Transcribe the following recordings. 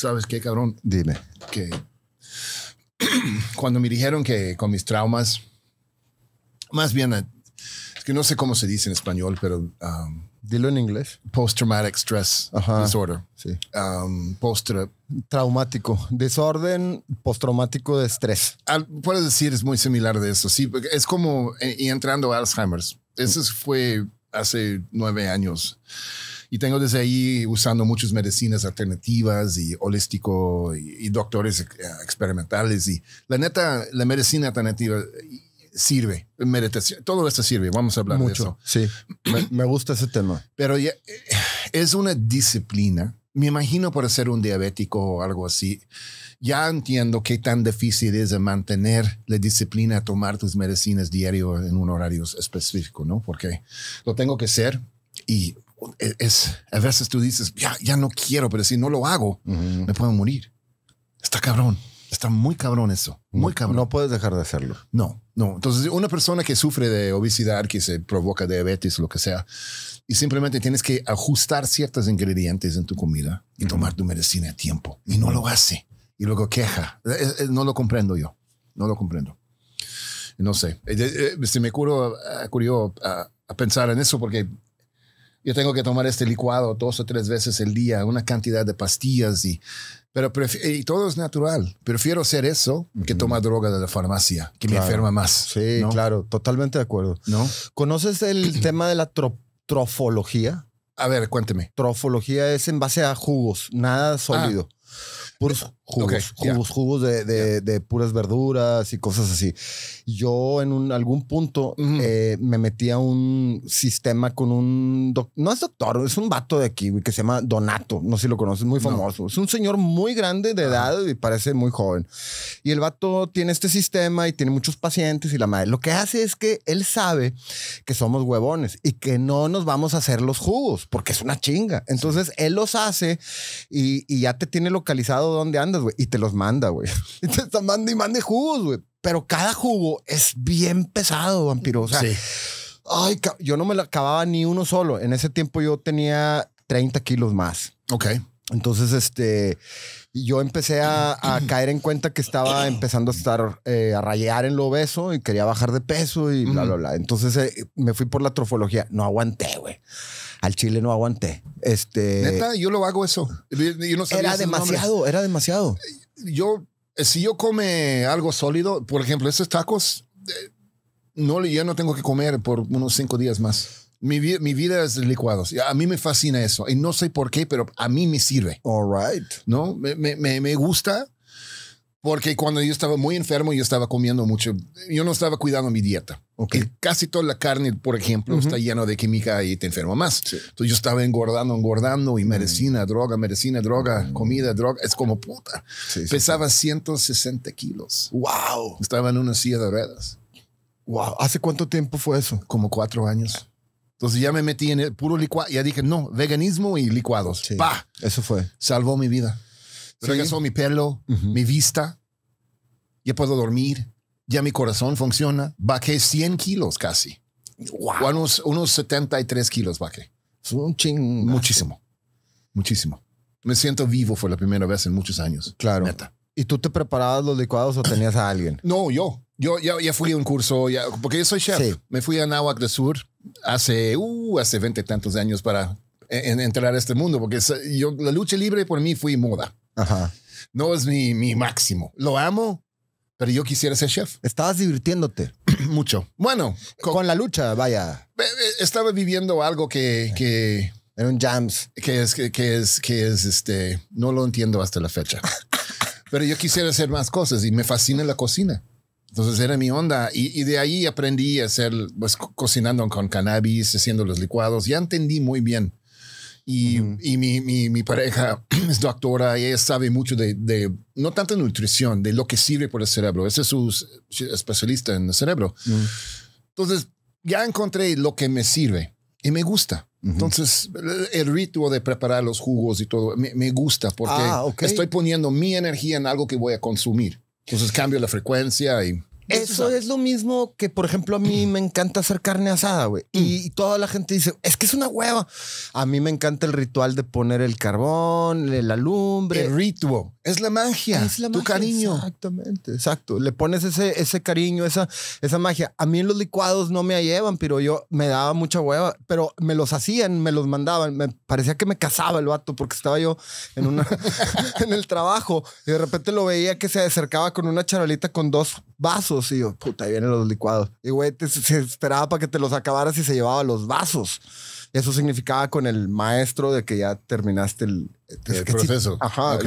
¿Sabes qué, cabrón? Dime. Que cuando me dijeron que con mis traumas, más bien, eh, es que no sé cómo se dice en español, pero... Um, Dilo en inglés. Post-traumatic stress disorder. Sí. Um, post Traumático. Desorden postraumático de estrés. puedes decir, es muy similar de eso. Sí, es como eh, y entrando a Alzheimer's. Eso fue hace nueve años. Y tengo desde ahí usando muchas medicinas alternativas y holístico y, doctores eh, experimentales. Y la neta, la medicina alternativa eh, sirve. Meditación, todo esto sirve. Vamos a hablar Mucho, de eso. Sí, me, gusta ese tema. Pero eh, es una disciplina. Me imagino por ser un diabético o algo así, ya entiendo qué tan difícil es mantener la disciplina a tomar tus medicinas diario en un horario específico, ¿no? Porque lo tengo que hacer y e-, es, a veces tú dices, ya, ya no quiero, pero si no lo hago, me puedo morir. Está cabrón. Está muy cabrón eso. Muy cabrón. No puedes dejar de hacerlo. No, no. Entonces, una persona que sufre de obesidad, que se provoca diabetes, lo que sea, y simplemente tienes que ajustar ciertos ingredientes en tu comida y tomar tu medicina a tiempo. Y no lo hace. Y luego queja. Eh, eh, no lo comprendo yo. No lo comprendo. No sé. Eh, si me curó a, a pensar en eso porque yo tengo que tomar este licuado dos o tres veces el día, una cantidad de pastillas y, pero todo es natural. Prefiero hacer eso que tomar droga de la farmacia, que me enferma más. Sí, claro, totalmente de acuerdo. ¿No? ¿Conoces el tema de la trofología? A ver, cuénteme. Trofología es en base a jugos, nada sólido. Ah, Puros jugos, jugos, de, de, de, puras verduras y cosas así. Yo en algún punto eh, me metí a un sistema con un... No es doctor, es un vato de aquí, que se llama Donato. No sé si lo conoces, muy famoso. Es un señor muy grande de ah. edad y parece muy joven. Y el vato tiene este sistema y tiene muchos pacientes y la madre. Lo que hace es que él sabe que somos huevones y que no nos vamos a hacer los jugos porque es una chinga. Entonces él los hace y, y ya te tiene localizado donde dónde andas, güey. Y te los manda, güey. Y te está manda y mande jugos, güey. Pero cada jugo es bien pesado, vampiro. O sea, yo no me lo acababa ni uno solo. En ese tiempo yo tenía 30 kilos más. Ok. Entonces, este, yo empecé a, caer en cuenta que estaba empezando a estar, eh, a rayar en lo obeso y quería bajar de peso y bla, bla, bla. Entonces eh, me fui por la trofología. No aguanté, güey al chile no aguanté. Este, Neta, yo lo hago eso. era demasiado, era demasiado. Yo, eh, si yo come algo sólido, por ejemplo, estos tacos, eh, no, yo no tengo que comer por unos cinco días más. Mi, vida es licuados. A mí me fascina eso. Y no sé por qué, pero a mí me sirve. All right. ¿No? Me, me, me gusta porque cuando yo estaba muy enfermo, yo estaba comiendo mucho. Yo no estaba cuidando mi dieta. Okay. casi toda la carne, por ejemplo, está llena de química y te enferma más. Entonces yo estaba engordando, engordando y mm. medicina, droga, medicina, droga, mm. comida, droga. Es como puta. Pesaba 160 kilos. ¡Wow! Estaba en una silla de ruedas. ¡Wow! ¿Hace cuánto tiempo fue eso? Como cuatro años. Entonces ya me metí en el puro licuado. Ya dije, no, veganismo y licuados. Eso fue. Salvó mi vida. Regresó mi pelo, mi vista. Ya puedo dormir. Ya mi corazón funciona. Bajé 100 kilos casi. Unos, 73 kilos bajé. Es un ching. Muchísimo. Muchísimo. Me siento vivo fue la primera vez en muchos años. Claro. ¿Y tú te preparabas los licuados o tenías a alguien? No, yo. Yo ya, ya fui a un curso, ya, porque yo soy chef. Me fui a Nahuac del Sur hace, uh, hace 20 tantos años para entrar a este mundo, porque yo, la lucha libre por mí fue moda. Ajá. No es mi, mi máximo. Lo amo, pero yo quisiera ser chef. Estabas divirtiéndote. Mucho. Bueno. Con, la lucha, vaya. Estaba viviendo algo que... que Era un jams. Que es, que, es, que es, este, no lo entiendo hasta la fecha. pero yo quisiera hacer más cosas y me fascina la cocina. Entonces era mi onda y, de ahí aprendí a hacer, pues, cocinando con cannabis, haciendo los licuados. Ya entendí muy bien y, mi, pareja es doctora y ella sabe mucho de, no tanto nutrición, de lo que sirve para el cerebro. Ese es su especialista en el cerebro. Entonces, ya encontré lo que me sirve y me gusta. Entonces, el ritual de preparar los jugos y todo me, gusta porque ah, estoy poniendo mi energía en algo que voy a consumir. Entonces, cambio la frecuencia y. Eso es lo mismo que, por ejemplo, a mí mm. me encanta hacer carne asada, güey. Mm. Y, toda la gente dice, es que es una hueva. A mí me encanta el ritual de poner el carbón, la lumbre. El ritual. Es la magia. Es la tu cariño. Exactamente, exacto. Le pones ese, ese cariño, esa, esa magia. A mí en los licuados no me llevan, pero yo me daba mucha hueva, pero me los hacían, me los mandaban. Me parecía que me casaba el vato porque estaba yo en, una, en el trabajo y de repente lo veía que se acercaba con una charolita con dos vasos y yo, puta, ahí vienen los licuados. Y güey, te, se esperaba para que te los acabaras y se llevaba los vasos. Eso significaba con el maestro de que ya terminaste el, proceso. ajá.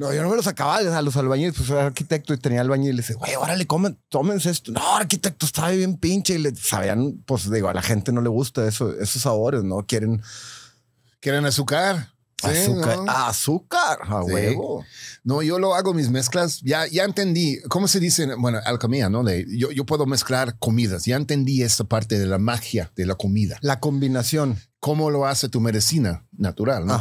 No, yo no me los acababa, a los albañiles, pues era arquitecto y tenía albañil y le dice, güey, órale, comen, tómense esto. No, arquitecto, estaba bien pinche. Y le sabían, pues digo, a la gente no le gusta eso, esos sabores, ¿no? Quieren. Quieren azúcar. azúcar, azúcar, a huevo. No, yo lo hago mis mezclas. Ya, ya entendí. ¿Cómo se dice? Bueno, alquimia, ¿no? yo, yo puedo mezclar comidas. Ya entendí esta parte de la magia de la comida. La combinación. ¿Cómo lo hace tu medicina natural? ¿no?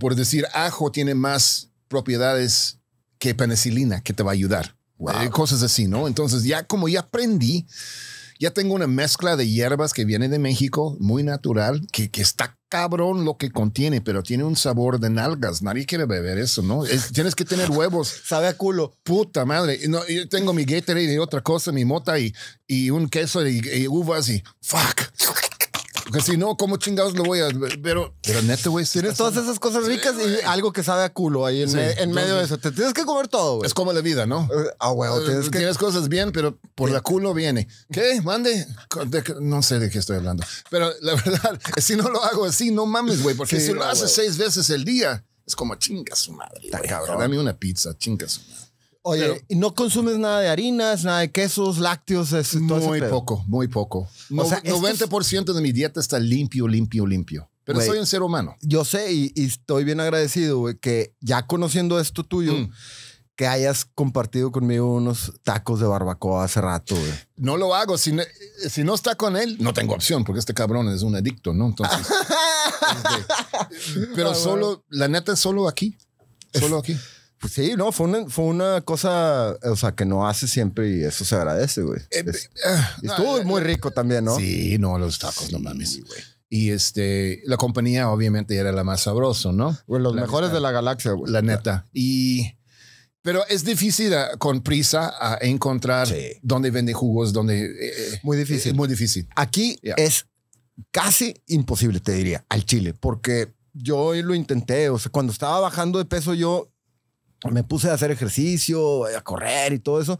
por decir, ajo tiene más propiedades que penicilina, que te va a ayudar. Eh, cosas así, ¿no? Entonces, ya como ya aprendí, ya tengo una mezcla de hierbas que viene de México, muy natural, que, que está cabrón lo que contiene, pero tiene un sabor de nalgas. Nadie quiere beber eso, ¿no? tienes que tener huevos. Sabe a culo. Puta madre. No, yo tengo mi Gatorade y otra cosa, mi mota y, y un queso y, y uvas y fuck. Porque si no, ¿cómo chingados lo voy a...? Pero, pero neta, güey, tienes Todas esas cosas ricas y algo que sabe a culo ahí en, medio de eso. Te tienes que comer todo, güey. Es como la vida, ¿no? Eh, ah, güey. Tienes, eh, que... tienes cosas bien, pero por la culo viene. ¿Qué? Mande. No sé de qué estoy hablando. Pero la verdad, eh, si no lo hago así, no mames, güey. Porque si lo haces seis veces el día, es como chinga su madre. Dame una pizza, chinga su madre. Oye, no consumes nada de harinas, nada de quesos, lácteos? Es, muy poco, muy poco. o sea, 90% de mi dieta está limpio, limpio, limpio. Pero soy un ser humano. Yo sé y, estoy bien agradecido, que ya conociendo esto tuyo, mm. que hayas compartido conmigo unos tacos de barbacoa hace rato. Wey. No lo hago. Si no, si no está con él, no tengo opción, porque este cabrón es un adicto, ¿no? Entonces. Este, pero ah, solo, la neta es solo aquí. Solo aquí. Pues sí, no, fue una, fue una cosa, o sea, que no hace siempre y eso se agradece, güey. Eh, eh, ah, estuvo eh, muy rico también, ¿no? Sí, no, los tacos, no mames. Y este, la compañía obviamente era la más sabrosa, ¿no? los mejores de la galaxia, La neta. Y, pero es difícil ah, con prisa encontrar dónde vende jugos, dónde... muy difícil. muy difícil. Aquí es casi imposible, te diría, al chile, porque yo lo intenté, o sea, cuando estaba bajando de peso yo me puse a hacer ejercicio, a correr y todo eso.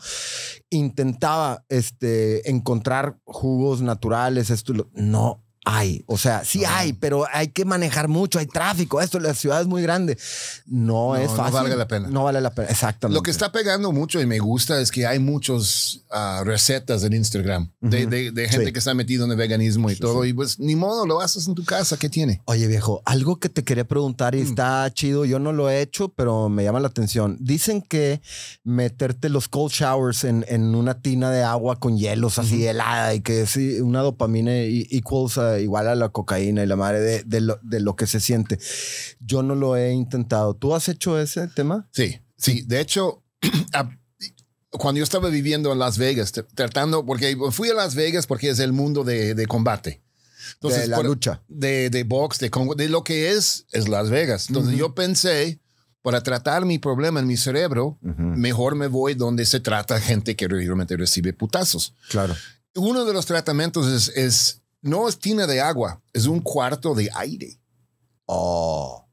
Intentaba este, encontrar jugos naturales, esto y lo, no hay, o sea, sí hay, pero hay que manejar mucho, hay tráfico, esto, la ciudad es muy grande. No, es fácil. No vale la pena. No vale la pena, exactamente. Lo que está pegando mucho y me gusta es que hay muchas ah, recetas en Instagram de, gente que está metida en el veganismo y todo, y pues ni modo, lo haces en tu casa, ¿qué tiene? Oye viejo, algo que te quería preguntar y mm. está chido, yo no lo he hecho, pero me llama la atención. Dicen que meterte los cold showers en, una tina de agua con hielos así helada y que es una dopamina e-, equals a igual a la cocaína y la madre de, lo, de lo que se siente. Yo no lo he intentado. ¿Tú has hecho ese tema? Sí, sí. De hecho, cuando yo estaba viviendo en Las Vegas, tratando, porque fui a Las Vegas porque es el mundo de, de combate. Entonces, de la lucha. De, de box, de, de lo que es, es Las Vegas. Entonces yo pensé, para tratar mi problema en mi cerebro, mejor me voy donde se trata gente que realmente recibe putazos. Claro. Uno de los tratamientos es, es no es tina de agua, es un cuarto de aire. Oh.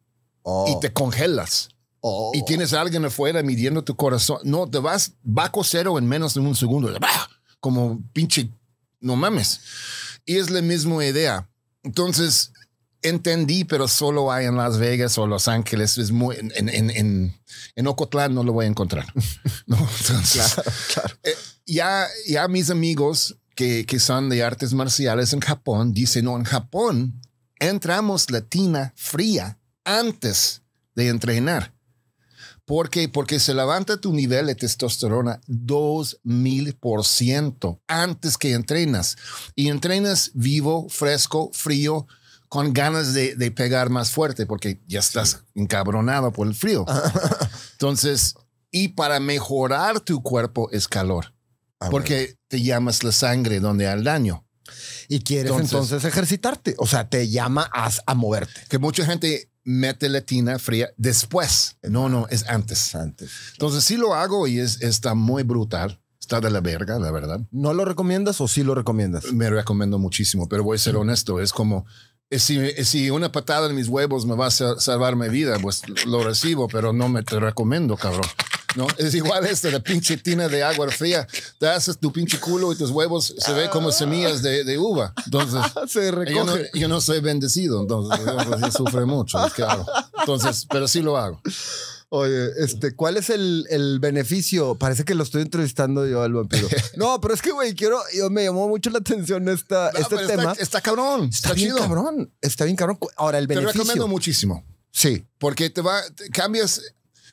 Y oh. te congelas. Oh. Y tienes a alguien afuera midiendo tu corazón. No, te vas bajo cero en menos de un segundo. Como pinche, no mames. Y es la misma idea. Entonces, entendí, pero solo hay en Las Vegas o Los Ángeles. Es muy, en, en, en, en Ocotlán no lo voy a encontrar. no, entonces, eh, ya, ya mis amigos que, son de artes marciales en Japón, dice, no, en Japón entramos latina fría antes de entrenar. ¿Por qué? Porque se levanta tu nivel de testosterona 2000% antes que entrenas. Y entrenas vivo, fresco, frío, con ganas de, pegar más fuerte porque ya estás encabronado por el frío. Entonces, y para mejorar tu cuerpo es calor. Ah, porque te llamas la sangre donde al daño. Y quieres entonces, ejercitarte. O sea, te llama a, moverte. Que mucha gente mete la fría después. No, no, es antes. Antes. Entonces sí lo hago y es, está muy brutal. Está de la verga, la verdad. ¿No lo recomiendas o sí lo recomiendas? Me recomiendo muchísimo, pero voy a ser honesto. Es como, eh, si, eh, si una patada en mis huevos me va a salvar mi vida, pues lo recibo, pero no me te recomiendo, cabrón. ¿no? Es igual esto, la pinche tina de agua fría. Te haces tu pinche culo y tus huevos se ve como semillas de, uva. Entonces, Yo no, soy bendecido, entonces, sufre mucho, Entonces, pero sí lo hago. Oye, este, ¿cuál es el, beneficio? Parece que lo estoy entrevistando yo al vampiro. No, pero es que, güey, quiero, me llamó mucho la atención esta, este tema. Está, cabrón. Está, bien cabrón. Está bien cabrón. Ahora, el beneficio. Te recomiendo muchísimo. Sí. Porque te va, cambias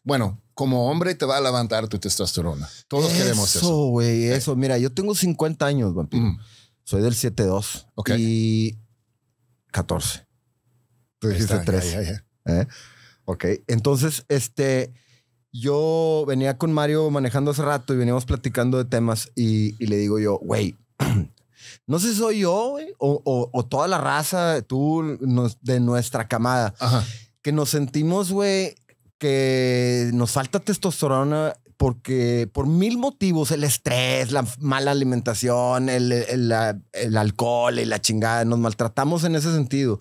bueno, como hombre te va a levantar tu testosterona. Todos queremos eso. Eso, güey, eso. Mira, yo tengo 50 años, vampiro. Mm. Soy del 7-2. Okay. Y 14. Tú dijiste eh. ¿Eh? Ok. Entonces, este, yo venía con Mario manejando hace rato y veníamos platicando de temas y, le digo yo, güey, no sé si soy yo güey, o, toda la raza, tú, de nuestra camada, que nos sentimos, güey, que nos falta testosterona porque por mil motivos, el estrés, la mala alimentación, el, el, alcohol y la chingada, nos maltratamos en ese sentido.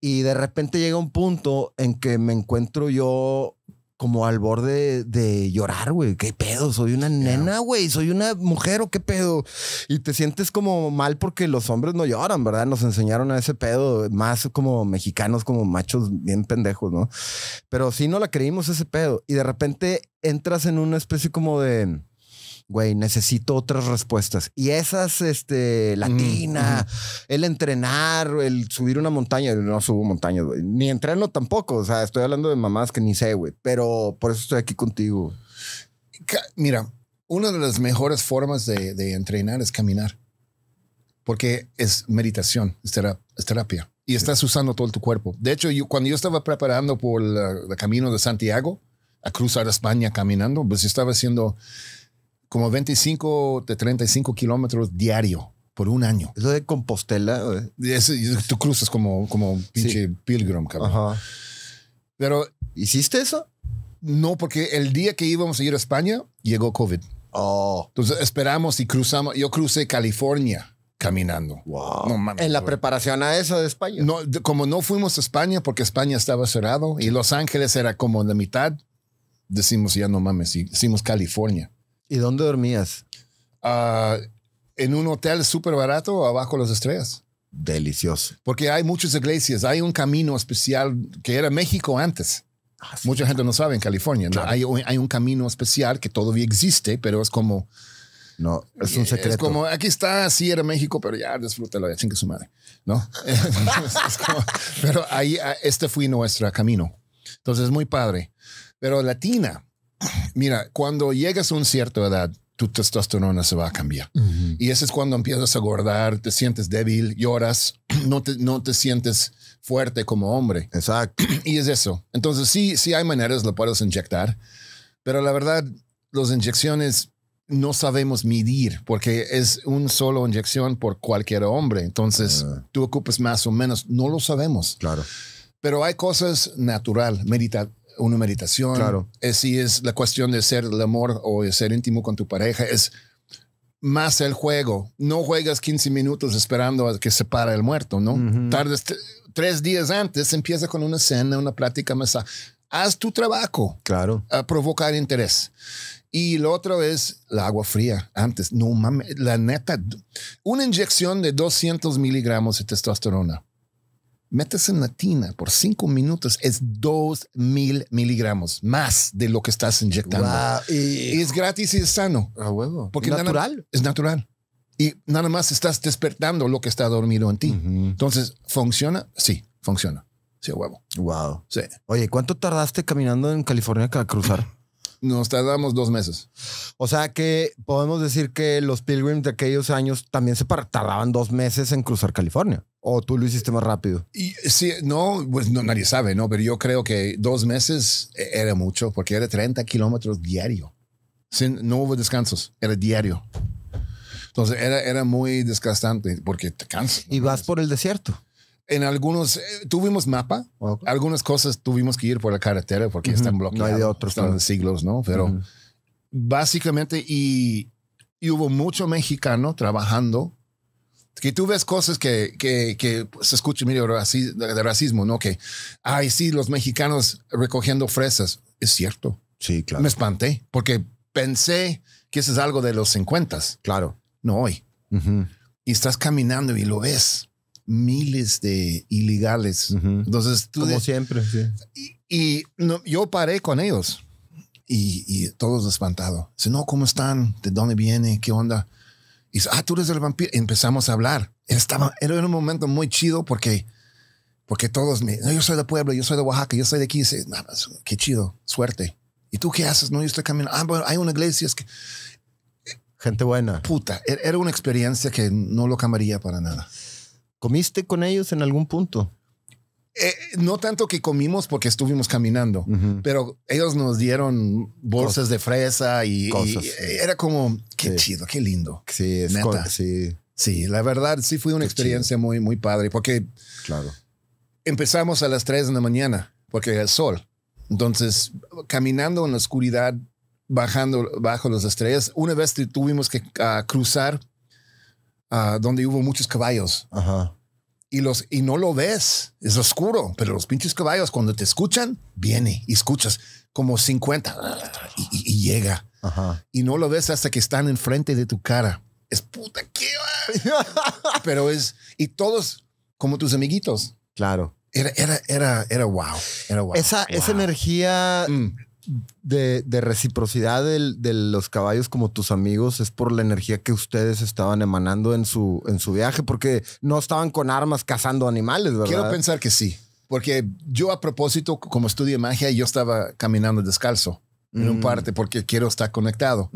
Y de repente llega un punto en que me encuentro yo como al borde de llorar, güey. ¿Qué pedo? Soy una nena, güey. Soy una mujer o qué pedo. Y te sientes como mal porque los hombres no lloran, ¿verdad? Nos enseñaron a ese pedo, más como mexicanos, como machos bien pendejos, ¿no? Pero sí no la creímos ese pedo. Y de repente entras en una especie como de güey, necesito otras respuestas. Y esas, este, latina, el entrenar, el subir una montaña, no subo montañas, Ni entreno tampoco, o sea, estoy hablando de mamás que ni sé, güey, pero por eso estoy aquí contigo. Mira, una de las mejores formas de, de entrenar es caminar, porque es meditación, es, terapia. Y estás usando todo tu cuerpo. De hecho, yo, cuando yo estaba preparando por el, el camino de Santiago, a cruzar España caminando, pues yo estaba haciendo como 25 de 35 kilómetros diario por un año. Eso de Compostela. tú cruzas como, como pinche pilgrim, cabrón. Pero. ¿Hiciste eso? No, porque el día que íbamos a ir a España llegó COVID. Oh. Entonces esperamos y cruzamos. Yo crucé California caminando. Wow. en la preparación a eso de España. No, como no fuimos a España porque España estaba cerrado y Los Ángeles era como la mitad, decimos ya no mames, hicimos California. ¿Y dónde dormías? Ah, en un hotel súper barato abajo las estrellas. Delicioso. Porque hay muchas iglesias, hay un camino especial que era México antes. Ah, Mucha gente no sabe en California. Hay, hay, un camino especial que todavía existe, pero es como. No, es un eh, secreto. Es como, aquí está, sí era México, pero ya disfrútalo, ya chingue su madre. ¿No? es como, pero ahí, este fue nuestro camino. Entonces, es muy padre. Pero Latina, mira, cuando llegas a una cierta edad, tu testosterona se va a cambiar. Y ese es cuando empiezas a gordar, te sientes débil, lloras, no te, no te sientes fuerte como hombre. Exacto. Y es eso. Entonces, sí, sí hay maneras, lo puedes inyectar, pero la verdad, las inyecciones no sabemos medir porque es un solo inyección por cualquier hombre. Entonces, ah. tú ocupas más o menos, no lo sabemos. Claro. Pero hay cosas natural, medita una meditación. Claro. Es, eh, si es la cuestión de ser el amor o de ser íntimo con tu pareja, es más el juego. No juegas 15 minutos esperando a que se para el muerto, ¿no? Tardes tres días antes, empieza con una cena, una plática, más. Haz tu trabajo. Claro. A provocar interés. Y lo otro es la agua fría. Antes, no mames, la neta, una inyección de 200 miligramos de testosterona metes en la tina por cinco minutos es dos mil miligramos más de lo que estás inyectando. Y, es gratis y es sano. A huevo. Porque natural. es natural. Y nada más estás despertando lo que está dormido en ti. Entonces, ¿funciona? Sí, funciona. Sí, a huevo. Wow. Oye, ¿cuánto tardaste caminando en California para cruzar? Nos tardamos dos meses. O sea que podemos decir que los Pilgrims de aquellos años también se tardaban dos meses en cruzar California. ¿O tú lo hiciste más rápido? Y, sí, no, pues no, nadie sabe, ¿no? Pero yo creo que dos meses e-, era mucho porque era 30 kilómetros diario. Sin, no hubo descansos, era diario. Entonces era, era muy desgastante porque te cansas. Y vas por el desierto en algunos eh, tuvimos mapa, algunas cosas tuvimos que ir por la carretera porque está en están bloqueados. No hay de otros. siglos, ¿no? Pero básicamente, y, hubo mucho mexicano trabajando. Que tú ves cosas que, que, se escucha medio así de racismo, ¿no? Que, ay, sí, los mexicanos recogiendo fresas. Es cierto. Sí, claro. Me espanté porque pensé que eso es algo de los 50. Claro. No hoy. Y estás caminando y lo ves miles de ilegales. Entonces, tú como siempre. Sí. Y, no, yo paré con ellos y, todos espantados. Dice, no, ¿cómo están? ¿De dónde viene? ¿Qué onda? Y dice, ah, tú eres el vampiro. empezamos a hablar. Estaba, era un momento muy chido porque, porque todos me, no, yo soy de Puebla, yo soy de Oaxaca, yo soy de aquí. Y dice, nada, ah, pues, qué chido, suerte. ¿Y tú qué haces? No, yo estoy caminando. Ah, bueno, hay una iglesia. Es que, Gente buena. Puta, e-, era una experiencia que no lo cambiaría para nada. ¿Comiste con ellos en algún punto? Eh, no tanto que comimos porque estuvimos caminando, pero ellos nos dieron bolsas de fresa y, era como, qué chido, qué lindo. Sí, sí. Sí, la verdad sí fue una experiencia muy, muy padre porque claro. empezamos a las 3 de la mañana porque el sol. Entonces, caminando en la oscuridad, bajando bajo las estrellas, una vez tuvimos que ah, cruzar Ah, donde hubo muchos caballos. Y, los, y no lo ves, es oscuro, pero los pinches caballos cuando te escuchan, viene y escuchas como 50 y, llega. Y no lo ves hasta que están enfrente de tu cara. Es puta, que pero es, y todos como tus amiguitos. Claro. Era, era, era, era wow. Era wow. Esa, energía mm de, reciprocidad de los caballos como tus amigos es por la energía que ustedes estaban emanando en su, en su viaje, porque no estaban con armas cazando animales, ¿verdad? Quiero pensar que sí, porque yo a propósito, como estudio magia, yo estaba caminando descalzo en un mm. parte porque quiero estar conectado.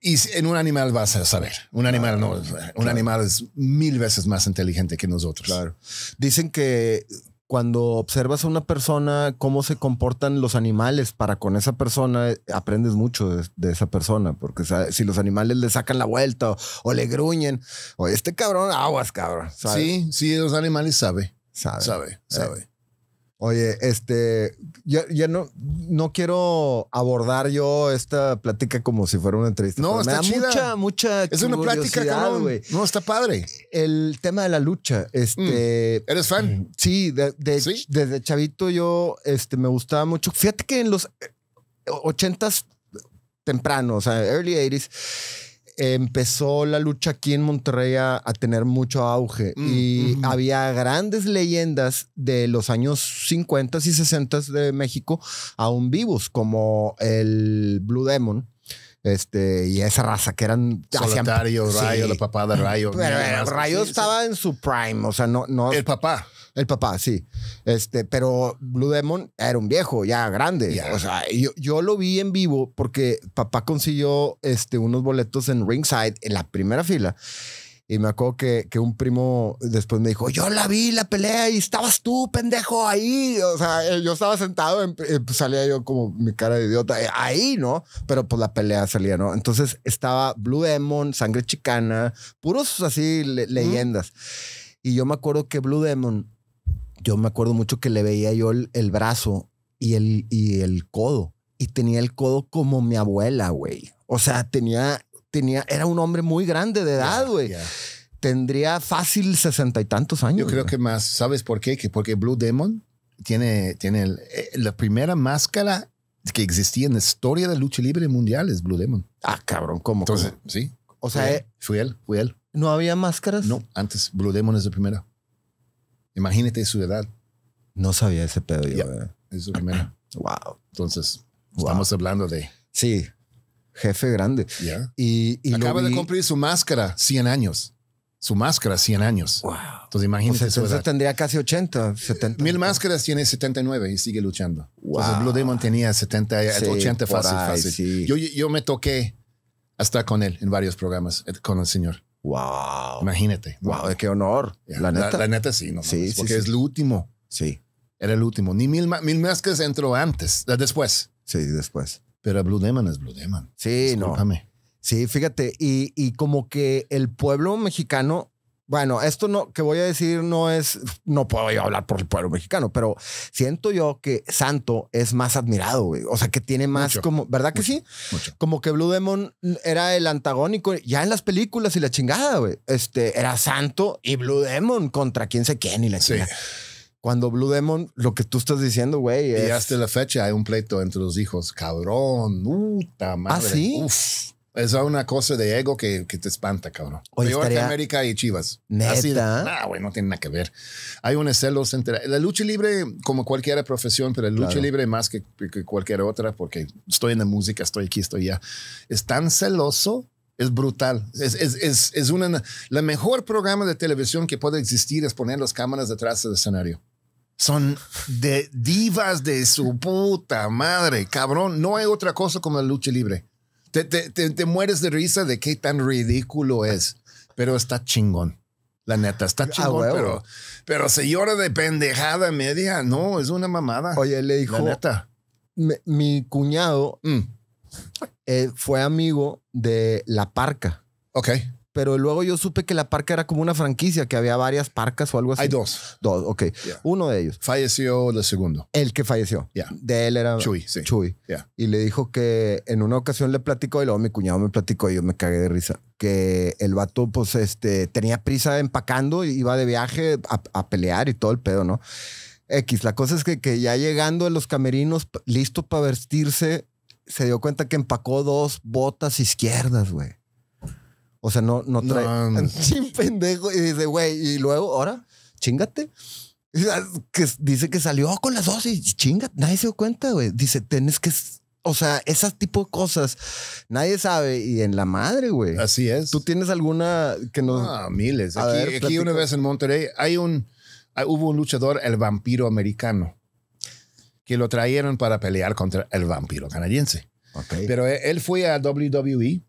Y en un animal vas a saber. Un animal no. Un animal es mil veces más inteligente que nosotros. Claro. Dicen que cuando observas a una persona, cómo se comportan los animales para con esa persona, aprendes mucho de, esa persona, porque si los animales le sacan la vuelta o, le gruñen, o este cabrón, aguas, cabrón. Sí, sí, los animales sabe. Sabe, sabe. Eh. sabe. Oye, este, ya, no, no quiero abordar yo esta plática como si fuera una entrevista. No, está me mucha, mucha. Es una plática, güey. No, está padre. El tema de la lucha, este. Mm, ¿Eres fan? Sí, de, desde chavito yo, este, me gustaba mucho. Fíjate que en los eh, ochentas temprano, o sea, early 80s empezó la lucha aquí en Monterrey a, tener mucho auge mm, y había grandes leyendas de los años 50 y 60 de México aún vivos, como el Blue Demon este, y esa raza que eran. Solitario, Rayo, el papá de eh, Rayo. Pero Rayo estaba en su prime, o sea, no, no. El papá. El papá, sí. Este, pero Blue Demon era un viejo, ya grande. O sea, yo, lo vi en vivo porque papá consiguió este, unos boletos en Ringside, en la primera fila. Y me acuerdo que, que, un primo después me dijo, yo la vi, la pelea y estabas tú, pendejo, ahí. O sea, eh, yo estaba sentado, en, eh, pues, salía yo como mi cara de idiota, eh, ahí, ¿no? Pero pues la pelea salía, ¿no? Entonces estaba Blue Demon, Sangre Chicana, puros así leyendas. Y yo me acuerdo que Blue Demon, yo me acuerdo mucho que le veía yo el, brazo y el, y el codo. Y tenía el codo como mi abuela, güey. O sea, tenía era un hombre muy grande de edad, güey. Tendría fácil sesenta y tantos años. Yo creo que más, ¿sabes por qué? Que porque Blue Demon tiene, tiene eh, la primera máscara que existía en la historia de lucha libre mundial es Blue Demon. Ah, cabrón, ¿cómo? Entonces, sí. O sea, fue, él, fue él. ¿No había máscaras? No, antes Blue Demon es la primera. Imagínate su edad. No sabía ese pedo es su primera. wow. Entonces, estamos hablando de... Sí, jefe grande. Y, Acaba de cumplir su máscara 100 años. Su máscara 100 años. Entonces imagínate. Pues entonces tendría casi 80, 70. Mil máscaras tiene 79 y sigue luchando. Wow. Entonces Blue Demon tenía 70, 80 fácil, fácil. Yo, yo me toqué hasta con él en varios programas, eh, con el señor. Wow. Imagínate. Wow, qué honor. La neta. La, neta sí, Sí, porque es el último. Sí. Era el último. Ni Mil, mil Máscaras entró antes, después. Sí, después. Pero Blue Demon es Blue Demon. Sí, no. Sí, fíjate, y, como que el pueblo mexicano, bueno, esto no que voy a decir no es, no puedo yo hablar por el pueblo mexicano, pero siento yo que Santo es más admirado, güey. o sea, que tiene más como, ¿verdad que sí? Como que Blue Demon era el antagónico ya en las películas y la chingada, güey. Este era Santo y Blue Demon contra quién sé quién y la chingada. Cuando Blue Demon, lo que tú estás diciendo, güey. Es... Y hasta la fecha hay un pleito entre los hijos. Cabrón, puta madre. Ah, sí. Es una cosa de ego que, te espanta, cabrón. Oye, Peor América y Chivas. ¿Neta? Ah, güey, no tiene nada que ver. Hay un celos entre... La lucha libre, como cualquier profesión, pero la lucha libre más que, que, cualquier otra, porque estoy en la música, estoy aquí, estoy allá. Es tan celoso, es brutal. Es, es, es, es una... La mejor programa de televisión que puede existir es poner las cámaras detrás del escenario son de divas de su puta madre. Cabrón, no hay otra cosa como la lucha libre. Te, mueres de risa de qué tan ridículo es, pero está chingón. La neta, está ah, chingón, pero, pero se llora de pendejada media. No, es una mamada. Oye, le dijo. La mi cuñado mm. eh, fue amigo de La Parca. Ok pero luego yo supe que la parca era como una franquicia, que había varias parcas o algo así. Hay dos. Dos, ok. Uno de ellos. Falleció el segundo. El que falleció. Ya. De él era Chuy. Chuy. Y le dijo que en una ocasión le platicó y luego mi cuñado me platicó y yo me cagué de risa. Que el vato, pues, este, tenía prisa empacando, iba de viaje a, pelear y todo el pedo, ¿no? X, la cosa es que, que ya llegando a los camerinos, listo para vestirse, se dio cuenta que empacó dos botas izquierdas, güey. O sea, no, no trae. No. pendejo. Y dice, güey, y luego, ahora, chingate. Ah, que dice que salió con las dos y chinga, nadie se dio cuenta, güey. Dice, tienes que o sea, esas tipo de cosas nadie sabe y en la madre, güey. Así es. ¿Tú tienes alguna que no... Ah, miles. Aquí, aquí una vez en Monterrey hay un... Ah, hubo un luchador, el vampiro americano, que lo trajeron para pelear contra el vampiro canadiense. Pero eh, él, fue a WWE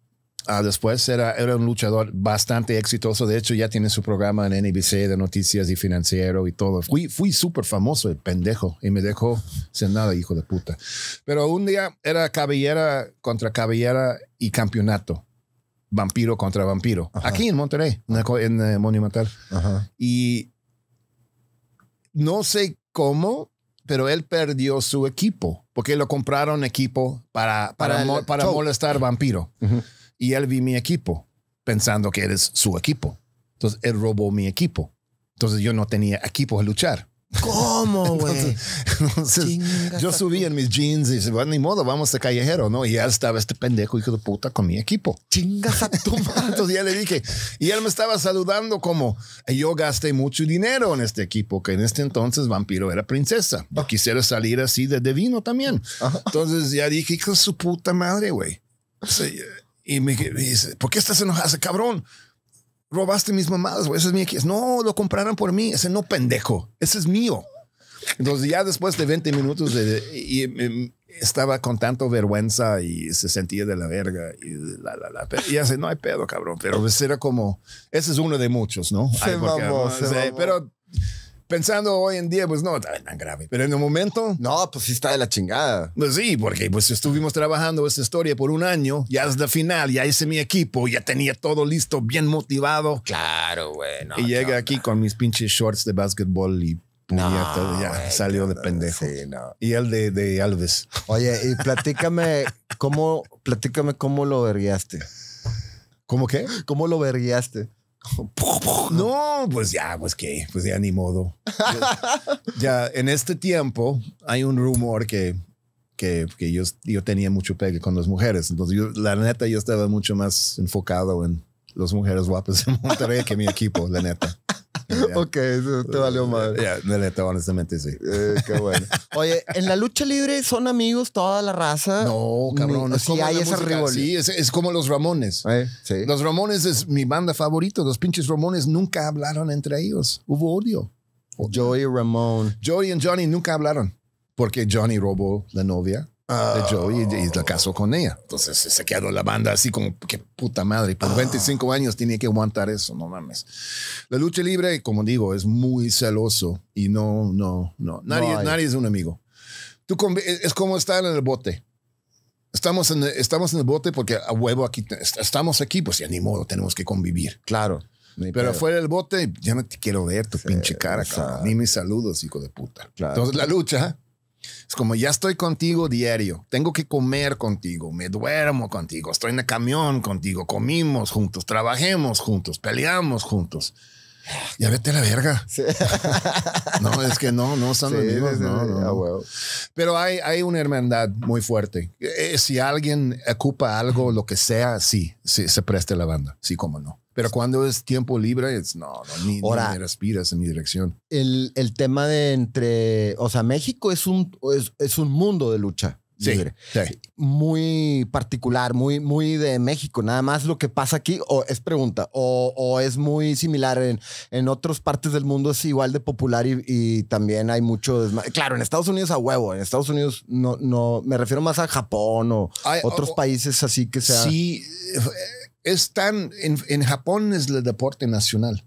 después era, era un luchador bastante exitoso. De hecho, ya tiene su programa en NBC de noticias y financiero y todo. Fui, fui súper famoso, el pendejo, y me dejó sin nada, hijo de puta. Pero un día era cabellera contra cabellera y campeonato. Vampiro contra vampiro. Aquí en Monterrey, en, eh, Monumental. Y no sé cómo, pero él perdió su equipo porque lo compraron equipo para, para, para, molestar vampiro y él vi mi equipo, pensando que eres su equipo. Entonces, él robó mi equipo. Entonces, yo no tenía equipo a luchar. ¿Cómo, güey? entonces, yo subí en mis jeans y dije bueno, ni modo, vamos a callejero, ¿no? Y ya estaba este pendejo hijo de puta con mi equipo. Chingas Entonces ya le dije, y él me estaba saludando como, eh, yo gasté mucho dinero en este equipo, que en este entonces Vampiro era princesa. Yo ah. quisiera salir así de, divino también. Entonces ya dije, hijo de su puta madre, güey. Y me, dice, ¿por qué estás enojado? Dice, cabrón, robaste mis mamadas, güey. Eso es mío. No, lo compraron por mí. Ese no, pendejo. Ese es mío. Entonces, ya después de 20 minutos, de, y, em, estaba con tanto vergüenza y se sentía de la verga. Y, la, la, la, y hace, no hay pedo, cabrón. Pero pues, era como, ese es uno de muchos, ¿no? Se Pero pensando hoy en día, pues no, está tan grave. Pero en el momento. No, pues sí está de la chingada. Pues sí, porque pues estuvimos trabajando esta historia por un año, ya es la final, ya hice mi equipo, ya tenía todo listo, bien motivado. Claro, bueno. y llega aquí con mis pinches shorts de básquetbol y ya, salió de pendejo. Sí, no. Y el de, de, Alves. Oye, y platícame cómo, platícame cómo lo verguiaste. ¿Cómo qué? ¿Cómo lo verguiaste? No, pues ya, pues que, pues ya ni modo. ya en este tiempo hay un rumor que, que, que yo, tenía mucho pegue con las mujeres. Entonces, la neta, yo estaba mucho más enfocado en las mujeres guapas de Monterrey que mi equipo, la neta. Ok, te valió madre. la neta, honestamente, sí. Eh, qué bueno. Oye, en la lucha libre son amigos toda la raza. No, cabrón. sí, hay esa rivalidad. es, como los Ramones. Eh, los Ramones es mi banda favorita. Los pinches Ramones nunca hablaron entre ellos. Hubo odio. odio. Joey Ramón. Joey y Johnny nunca hablaron porque Johnny robó la novia de ah. Joey y, la casó con ella. Entonces se quedó la banda así como, qué puta madre. Por 25 ah. años tenía que aguantar eso, no mames. La lucha libre, como digo, es muy celoso y no, no, no. Nadie, nadie es un amigo. Tú es como estar en el bote. Estamos en, estamos en el bote porque a huevo aquí, estamos aquí, pues ya ni modo, tenemos que convivir. Claro. Pero, fuera del bote, ya no te quiero ver tu pinche cara, ni mis saludos, hijo de puta. Entonces la lucha es como, ya estoy contigo diario, tengo que comer contigo, me duermo contigo, estoy en el camión contigo, comimos juntos, trabajemos juntos, peleamos juntos. Ya vete a la verga. no, es que no, no son amigos. no, Pero hay, hay una hermandad muy fuerte. Eh, eh, si alguien ocupa algo, lo que sea, sí, se preste la banda. Sí, como no. Pero cuando es tiempo libre, es no, no ni, respiras en mi dirección. El, tema de entre, o sea, México es un, es, un mundo de lucha. libre. Muy particular, muy, muy de México. Nada más lo que pasa aquí o es pregunta o, o es muy similar en, en otras partes del mundo, es igual de popular y, también hay mucho. Claro, en Estados Unidos a huevo, en Estados Unidos no, no, me refiero más a Japón o otros países así que sea. Sí, es tan, en, en Japón es el deporte nacional.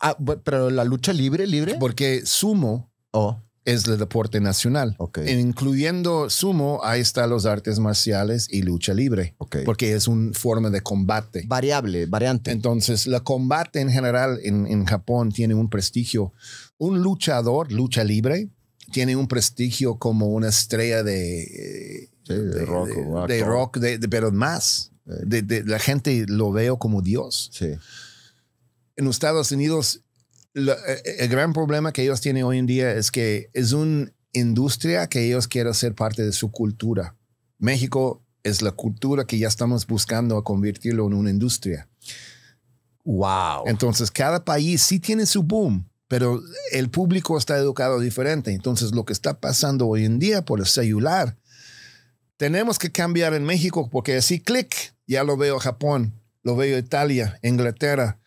Ah, pero la lucha libre, libre. Porque sumo o oh. es el deporte nacional. Incluyendo sumo, ahí están los artes marciales y lucha libre. Porque es una forma de combate. Variable, variante. Entonces, el combate en general en, en Japón tiene un prestigio. Un luchador, lucha libre, tiene un prestigio como una estrella de... Eh, rock, de, rock de, pero más. De, la gente lo veo como Dios. En Estados Unidos, eh, el gran problema que ellos tienen hoy en día es que es una industria que ellos quieren ser parte de su cultura. México es la cultura que ya estamos buscando a convertirlo en una industria. Wow. Entonces, cada país sí tiene su boom, pero el público está educado diferente. Entonces, lo que está pasando hoy en día por el celular tenemos que cambiar en México porque así clic, ya lo veo Japón, lo veo Italia, Inglaterra.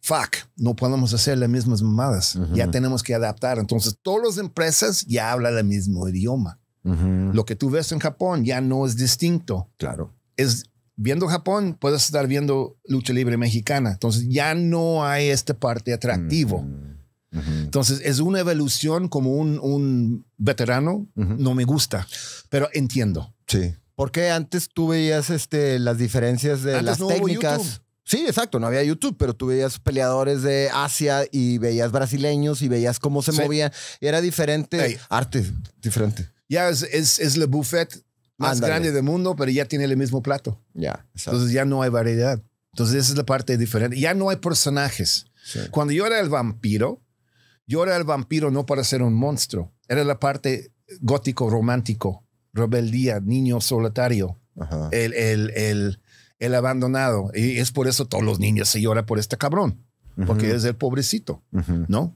Fuck, no podemos hacer las mismas mamadas. Ya tenemos que adaptar. Entonces, todas las empresas ya hablan el mismo idioma. Lo que tú ves en Japón ya no es distinto. Claro. Es viendo Japón, puedes estar viendo lucha libre mexicana. Entonces, ya no hay esta parte atractivo. Mm. Entonces, es una evolución como un, veterano, no me gusta, pero entiendo. Sí. Porque antes tú veías este, las diferencias de las técnicas. Sí, exacto, no había YouTube, pero tú veías peleadores de Asia y veías brasileños y veías cómo se movían. era diferente arte, diferente. Ya es, es, el buffet más grande del mundo, pero ya tiene el mismo plato. Ya. Entonces ya no hay variedad. Entonces esa es la parte diferente. Ya no hay personajes. Cuando yo era el vampiro, yo era el vampiro no para ser un monstruo. Era la parte gótico romántico, rebeldía, niño solitario, El, el, el, el, abandonado. Y es por eso todos los niños se lloran por este cabrón, porque es el pobrecito, ¿no?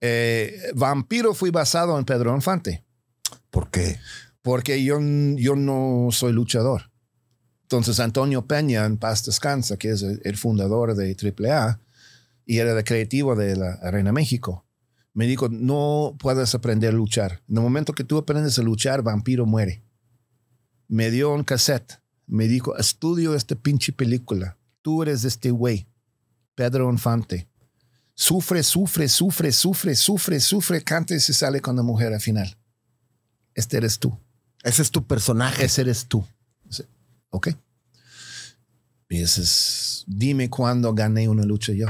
Eh, vampiro fui basado en Pedro Infante. ¿Por qué? Porque yo, yo no soy luchador. Entonces Antonio Peña, en paz descansa, que es el fundador de AAA y era el creativo de la Arena México, me dijo, no puedes aprender a luchar. En el momento que tú aprendes a luchar, vampiro muere. Me dio un cassette. Me dijo, estudio esta pinche película. Tú eres este güey, Pedro Infante. Sufre, sufre, sufre, sufre, sufre, sufre, canta y se sale con la mujer al final. Este eres tú. Ese es tu personaje. Ese eres tú. Ok. Y ese dime cuándo gané una lucha yo.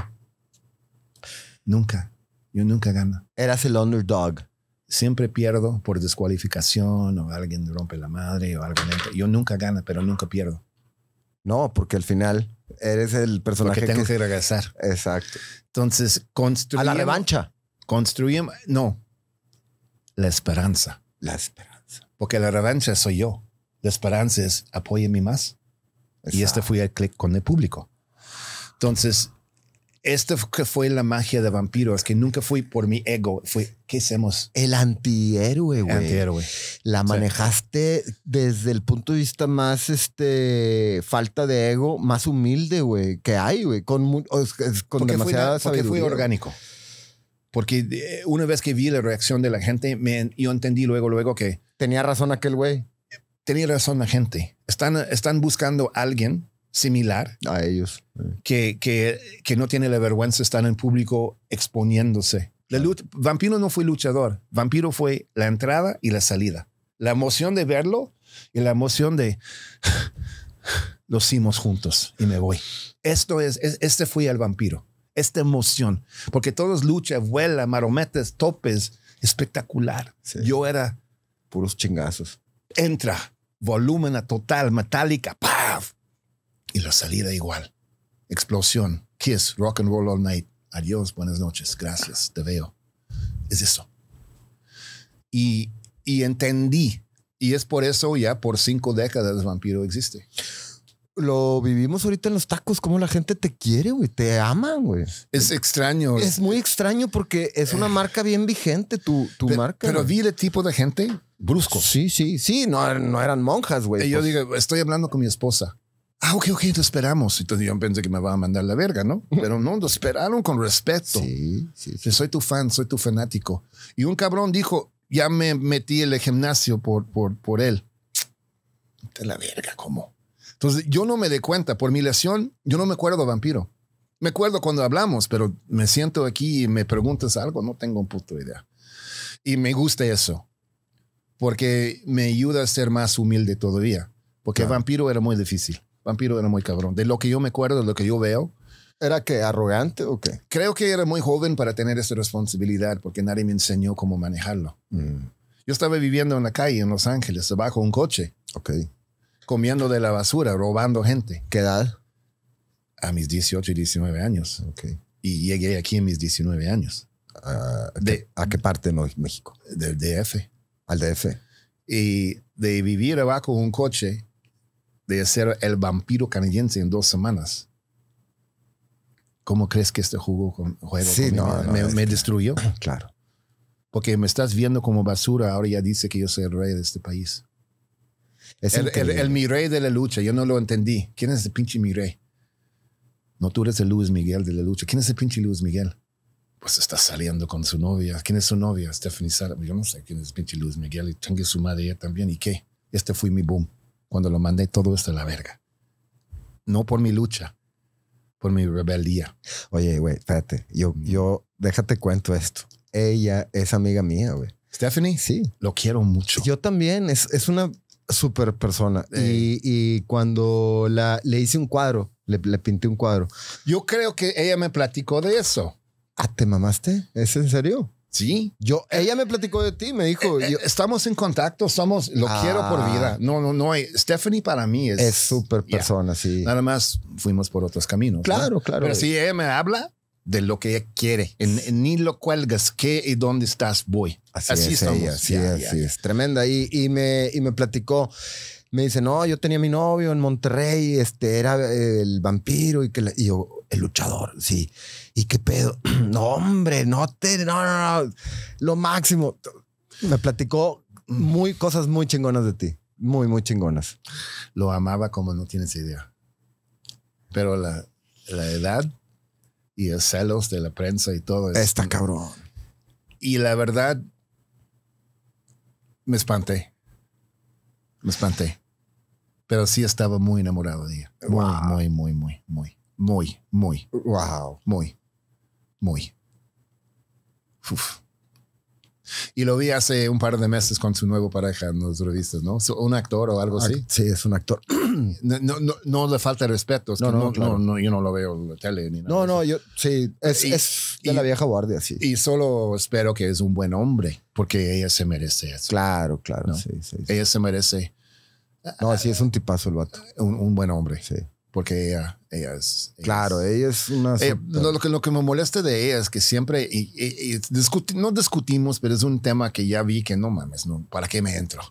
Nunca. Yo nunca gano. Eras el underdog. Siempre pierdo por descualificación o alguien rompe la madre o algo. Yo nunca gano, pero nunca pierdo. No, porque al final eres el personaje porque que, regresar. Exacto. Entonces, construimos. A la revancha. Construimos. No. La esperanza. La esperanza. Porque la revancha soy yo. La esperanza es apóyeme más. Y este fue el clic con el público. Entonces, esto que fue la magia de vampiros, que nunca fui por mi ego, fue ¿qué hacemos? El antihéroe, güey. La manejaste desde el punto de vista más este falta de ego, más humilde, güey, que hay, güey, con, con demasiada Porque fue orgánico. Porque eh, una vez que vi la reacción de la gente, yo entendí luego, luego que... Tenía razón aquel güey. Tenía razón la gente. Están, están buscando a alguien similar a ellos que, que, que, no tiene la vergüenza de estar en público exponiéndose. La Vampiro no fue luchador, Vampiro fue la entrada y la salida. La emoción de verlo y la emoción de lo hicimos juntos y me voy. Esto es, este fue el vampiro, esta emoción, porque todos lucha, vuela, marometes, topes, espectacular. Yo era puros chingazos. Entra, volumen a total, metálica, ¡paf! Y la salida igual. Explosión, kiss, rock and roll all night. Adiós, buenas noches, gracias, te veo. Es eso. Y, entendí. Y es por eso ya por cinco décadas Vampiro existe lo vivimos ahorita en los tacos, cómo la gente te quiere, güey, te aman, güey. Es extraño. Es muy extraño porque es una eh. marca bien vigente, tu, tu marca. Pero vi el tipo de gente brusco. Sí, sí, sí, no, no eran monjas, güey. Y yo pues. digo, estoy hablando con mi esposa. Ah, ok, ok, te esperamos. Entonces yo pensé que me va a mandar la verga, ¿no? Pero no, lo esperaron con respeto. Sí, sí, Soy tu fan, soy tu fanático. Y un cabrón dijo, ya me metí en el gimnasio por, por, por él. De la verga, ¿cómo? Entonces yo no me di cuenta, por mi lesión, yo no me acuerdo vampiro. Me acuerdo cuando hablamos, pero me siento aquí y me preguntas algo, no tengo un puto idea. Y me gusta eso, porque me ayuda a ser más humilde todavía, porque vampiro era muy difícil. Vampiro era muy cabrón. De lo que yo me acuerdo, de lo que yo veo. ¿Era que arrogante o qué? Creo que era muy joven para tener esa responsabilidad porque nadie me enseñó cómo manejarlo. Mm. Yo estaba viviendo en la calle en Los Ángeles, debajo un coche. Ok. Comiendo de la basura, robando gente. ¿Qué edad? A mis 18 y 19 años. Ok. Y llegué aquí en mis 19 años. Ah, ¿a, de, qué, ¿A qué parte de México? Del DF. Al DF. Y de vivir abajo un coche de ser el vampiro canadiense en dos semanas. ¿Cómo crees que este juego, me, destruyó? Claro. Porque me estás viendo como basura, ahora ya dice que yo soy el rey de este país. Es el, mi rey de la lucha, yo no lo entendí. ¿Quién es el pinche mi rey? No, tú eres el Luis Miguel de la lucha. ¿Quién es el pinche Luis Miguel? Pues está saliendo con su novia. ¿Quién es su novia? Stephanie Sara. Yo no sé quién es el pinche Luis Miguel y tengo su madre también. ¿Y qué? Este fue mi boom cuando lo mandé todo esto a la verga. No por mi lucha, por mi rebeldía. Oye, güey, espérate. Yo, mm. yo, déjate cuento esto. Ella es amiga mía, güey. Stephanie, sí. Lo quiero mucho. Yo también. Es, es una súper persona. Y, cuando la, le hice un cuadro, le, le, pinté un cuadro. Yo creo que ella me platicó de eso. ¿Ah, te mamaste? ¿Es en serio? Sí. Yo, ella me platicó de ti, me dijo, eh, eh, eh, estamos en contacto, somos lo ah. quiero por vida. No, no, no. Stephanie para mí es. Es súper persona, sí. Nada más fuimos por otros caminos. Claro, claro. Pero si ella me habla de lo que ella quiere, ni lo cuelgas, qué y dónde estás, voy. Así, es, ella, así, es, Tremenda. Y, me, y me platicó me dice, no, yo tenía mi novio en Monterrey, este era el vampiro y, que y yo, el luchador, sí. ¿Y qué pedo? No, hombre, no te, no, no, no. Lo máximo. Me platicó muy cosas muy chingonas de ti. Muy, muy chingonas. Lo amaba como no tienes idea. Pero la, edad y el celos de la prensa y todo Es tan cabrón. Y la verdad, me espanté. Me espanté. Pero sí estaba muy enamorado de ella. Muy, muy, muy, muy, muy, muy, muy. Wow. Muy. Muy. Y lo vi hace un par de meses con su nuevo pareja en las revistas, ¿no? ¿Un actor o algo así? Sí, es un actor. No, no, no, le falta respeto. no, no, no, yo no lo veo en la tele ni nada. No, no, yo sí. Es, es de la vieja guardia, sí. Y solo espero que es un buen hombre, porque ella se merece eso. Claro, claro. Ella se merece. No, sí, es un tipazo el vato. Un, un buen hombre. Sí porque ella, ella es... claro, ella es una... Eh, lo, que, lo que me molesta de ella es que siempre, y, y, no discutimos, pero es un tema que ya vi que no mames, no, ¿para qué me entro?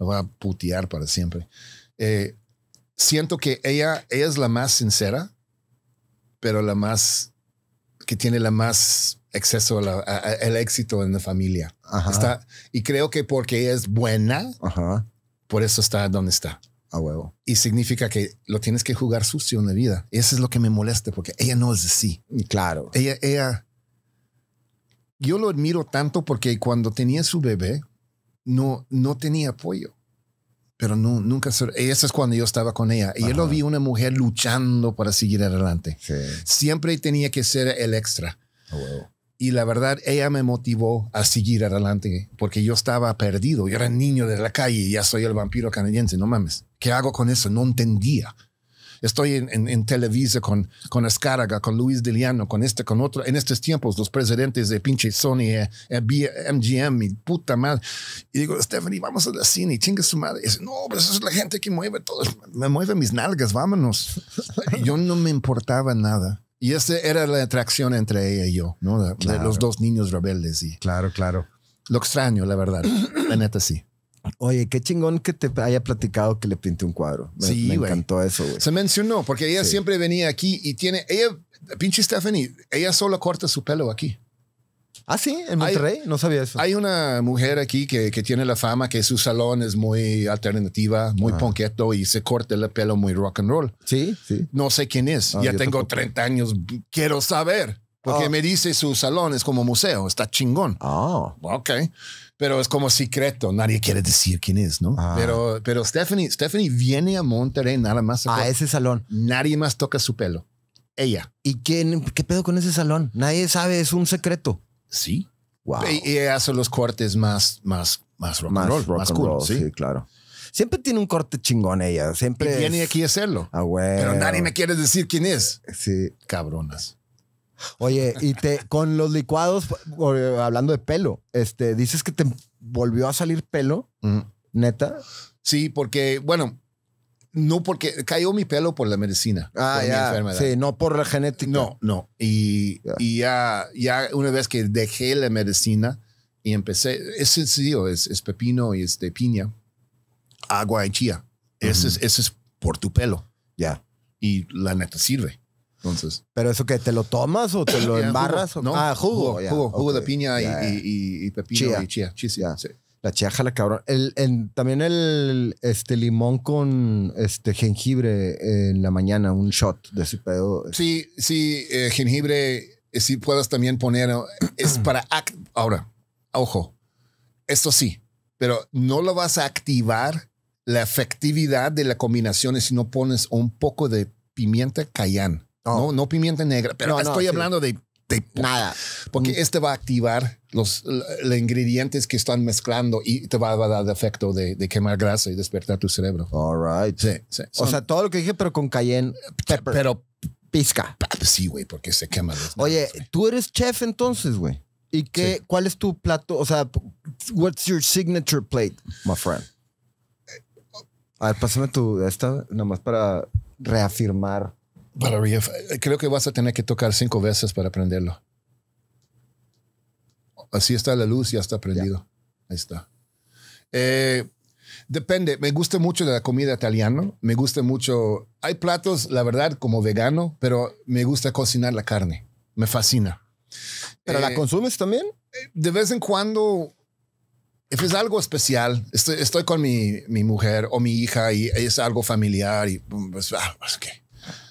Me voy a putear para siempre. Eh, siento que ella, es la más sincera, pero la más que tiene la más exceso el éxito en la familia. Está, y creo que porque ella es buena, por eso está donde está huevo. Y significa que lo tienes que jugar sucio en la vida. Eso es lo que me molesta porque ella no es así. Claro. Ella, ella. Yo lo admiro tanto porque cuando tenía su bebé, no, no tenía apoyo. Pero no, nunca. Eso es cuando yo estaba con ella. Y yo lo vi una mujer luchando para seguir adelante. Siempre tenía que ser el extra. Y la verdad, ella me motivó a seguir adelante porque yo estaba perdido. Yo era niño de la calle y ya soy el vampiro canadiense, no mames. ¿Qué hago con eso? No entendía. Estoy en, en, Televisa con, con con Luis Deliano, con este, con otro. En estos tiempos, los presidentes de pinche Sony, MGM, eh, eh, puta madre. Y digo, Stephanie, vamos a la cine, chinga su madre. Y dice, no, pero pues eso es la gente que mueve todo. Me mueve mis nalgas, vámonos. Yo no me importaba nada. Y esa era la atracción entre ella y yo, ¿no? los dos niños rebeldes. claro, claro. Lo extraño, la verdad. la neta, sí. Oye, qué chingón que te haya platicado que le pinte un cuadro. Me, encantó eso, Se mencionó porque ella siempre venía aquí y tiene. Ella, pinche Stephanie, ella solo corta su pelo aquí. Ah, sí, en Monterrey, no sabía eso. Hay una mujer aquí que, tiene la fama que su salón es muy alternativa, muy ah. ponqueto y se corta el pelo muy rock and roll. Sí, sí. No sé quién es, ya tengo 30 años, quiero saber. Porque ah. me dice su salón es como museo, está chingón. Ah. Oh. Ok. Pero es como secreto, nadie quiere decir quién es, ¿no? Ah. Pero, pero Stephanie, Stephanie viene a Monterrey nada más. A, ese salón. Nadie más toca su pelo. Ella. ¿Y qué, qué pedo con ese salón? Nadie sabe, es un secreto. Sí. Wow. Y, hace los cortes más, más, más rock más, and roll, ¿sí? claro. Siempre tiene un corte chingón ella. Siempre. Y viene aquí a hacerlo. Ah, pero nadie me quiere decir quién es. Sí. Cabronas. Oye, y te, con los licuados, eh, hablando de pelo, este, dices que te volvió a salir pelo, neta. Sí, porque, bueno, no porque cayó mi pelo por la medicina. Ah, ya. Sí, no por la genética. No, no. Y, ya, ya, una vez que dejé la medicina y empecé, es sencillo, es, pepino y es piña, agua y chía. Ese es, por tu pelo. Ya. Y la neta sirve. Entonces. ¿Pero eso que te lo tomas o te lo embarras? ah, jugo. Jugo, de piña y, y, y, chía. chía. chía La chía jala cabrón. también el este, limón con este, jengibre en la mañana, un shot de ese pedo. Sí, sí, eh, jengibre, si eh, sí puedes también poner. Eh, es para. Ahora, ojo, esto sí, pero no lo vas a activar la efectividad de la combinación si no pones un poco de pimienta cayán no, no pimienta negra, pero estoy hablando de, nada. Porque mm. este va a activar los, los, ingredientes que están mezclando y te va, a dar el efecto de, quemar grasa y despertar tu cerebro. All right. Sí, sí. o sea, todo lo que dije, pero con cayenne Pero pizca. Pues sí, güey, porque se quema. Oye, tú eres chef entonces, güey. ¿Y qué, cuál es tu plato? O sea, what's your signature plate, my friend? Eh, a ver, pásame tu esta, nomás para reafirmar para creo que vas a tener que tocar cinco veces para aprenderlo. Así está la luz, ya está prendido. Ahí está. Eh, depende, me gusta mucho la comida italiana, me gusta mucho, hay platos, la verdad, como vegano, pero me gusta cocinar la carne, me fascina. ¿Pero la eh, consumes también? Eh, de vez en cuando, es algo especial, estoy, con mi, mi, mujer o mi hija y es algo familiar y pues, ah,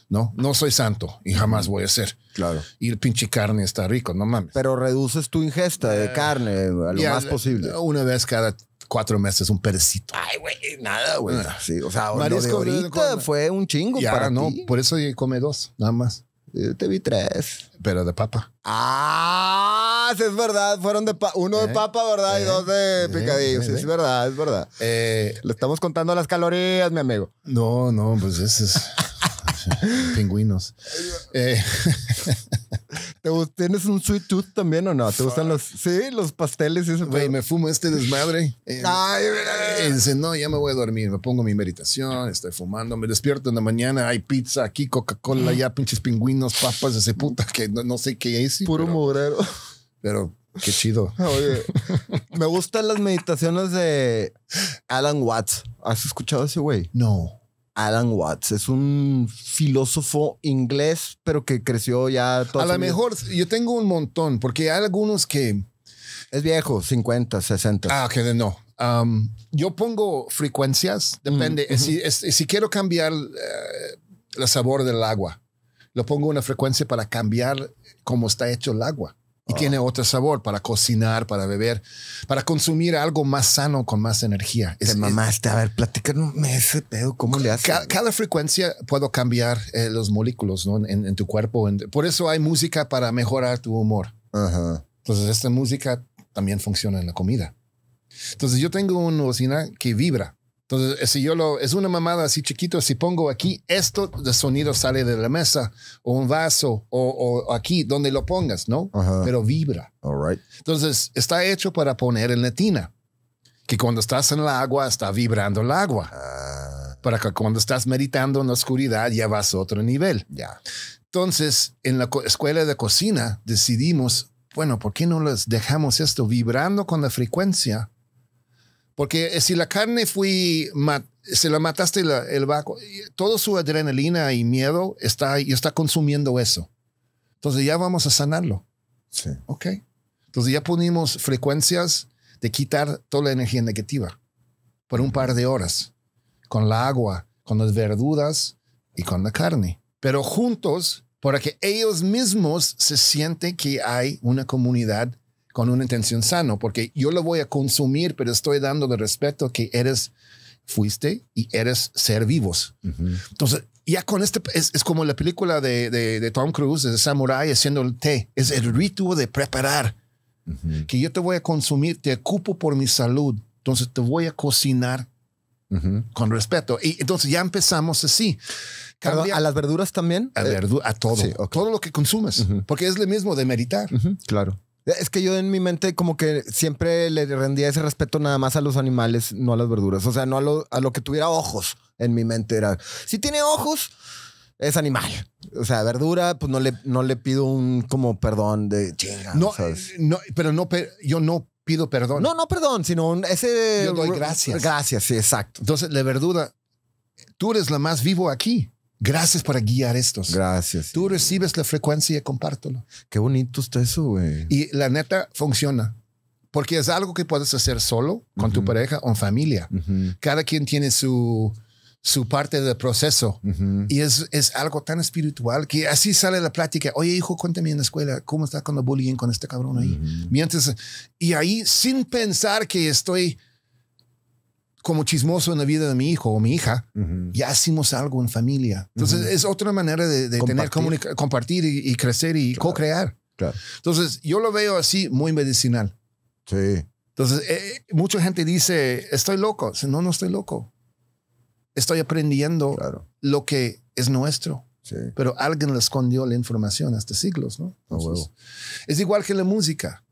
¿no? No soy santo y jamás voy a ser. Claro. ir pinche carne está rico, no mames. Pero reduces tu ingesta de eh, carne a eh, lo más posible. Una vez cada cuatro meses un perecito. Ay, güey, nada, güey. Ah. Sí, o sea, Marisco, ahorita eh, fue un chingo para no. Por eso come dos, nada más. te vi tres. Pero de papa. Ah, es verdad. Fueron de uno de papa, ¿verdad? y dos de picadillo. sí, es verdad, es verdad. Le estamos contando las calorías, mi amigo. No, no, pues eso es. Pingüinos. Eh, ¿Tienes un sweet tooth también o no? ¿Te gustan los, sí, los pasteles me fumo este desmadre. dice, eh, no, ya me voy a dormir. Me pongo mi meditación, estoy fumando, me despierto en la mañana, hay pizza aquí, Coca-Cola, ya pinches pingüinos, papas, ese puta que no, sé qué es. Puro pero, Pero qué chido. me gustan las meditaciones de Alan Watts. ¿Has escuchado ese güey? No. Alan Watts. Es un filósofo inglés, pero que creció ya A lo mejor yo tengo un montón, porque hay algunos que. Es viejo, 50, 60. Ah, que no. Um, yo pongo frecuencias, depende. Mm, si, quiero cambiar eh, el sabor del agua, lo pongo una frecuencia para cambiar cómo está hecho el agua y tiene otro sabor para cocinar, para beber, para consumir algo más sano con más energía. mamá, está a ver, platicarme ese pedo, ¿cómo le hace? Cada, frecuencia puedo cambiar eh, los moléculos ¿no? en, tu cuerpo. por eso hay música para mejorar tu humor. Entonces, esta música también funciona en la comida. Entonces, yo tengo una cocina que vibra entonces, eh, si yo lo, es una mamada así chiquito, si pongo aquí, esto de sonido sale de la mesa o un vaso o, aquí, donde lo pongas, ¿no? Pero vibra. All right. Entonces, está hecho para poner en la tina, que cuando estás en el agua está vibrando el agua. Ah. Para que cuando estás meditando en la oscuridad ya vas a otro nivel. Ya. Entonces, en la escuela de cocina decidimos, bueno, ¿por qué no les dejamos esto vibrando con la frecuencia? Porque eh, si la carne fui, se la mataste el vaco, toda su adrenalina y miedo está, y está consumiendo eso. Entonces ya vamos a sanarlo. Sí. Ok. Entonces ya ponemos frecuencias de quitar toda la energía negativa por un par de horas, con la agua, con las verduras y con la carne, pero juntos para que ellos mismos se sienten que hay una comunidad con una intención sano, porque yo lo voy a consumir, pero estoy dando de respeto que eres, fuiste y eres ser vivos. Entonces, ya con este, es, como la película de, de, Tom Cruise, de Samurai, haciendo el té, es el ritual de preparar, que yo te voy a consumir, te ocupo por mi salud, entonces te voy a cocinar con respeto. Y entonces ya empezamos así. ¿A las verduras también? A, eh, a todo. Todo lo que consumes. Porque es lo mismo de meditar. Claro. Es que yo en mi mente como que siempre le rendía ese respeto nada más a los animales, no a las verduras. O sea, no a lo, que tuviera ojos en mi mente. Era, si tiene ojos, es animal. O sea, verdura, pues no le, no le pido un como perdón de chinga. No, eh, no pero no, yo no pido perdón. No, no perdón, sino ese... Yo doy gracias. Gracias, sí, exacto. Entonces, la verdura, tú eres la más vivo aquí. Gracias por guiar estos. Gracias. Tú recibes la frecuencia y compártelo. Qué bonito está eso, güey. Y la neta funciona. Porque es algo que puedes hacer solo, con tu pareja o en familia. Cada quien tiene su, su parte del proceso. Y es, es, algo tan espiritual que así sale la plática. Oye, hijo, cuéntame en la escuela, ¿cómo está con el bullying con este cabrón ahí? Mientras, y ahí, sin pensar que estoy como chismoso en la vida de mi hijo o mi hija, ya hicimos algo en familia. Entonces, es otra manera de, compartir. tener compartir y, crecer y co-crear. Entonces, yo lo veo así muy medicinal. Sí. Entonces, eh, mucha gente dice, estoy loco. No, no estoy loco. Estoy aprendiendo lo que es nuestro. Pero alguien le escondió la información hasta este siglos, ¿no? Es igual que la música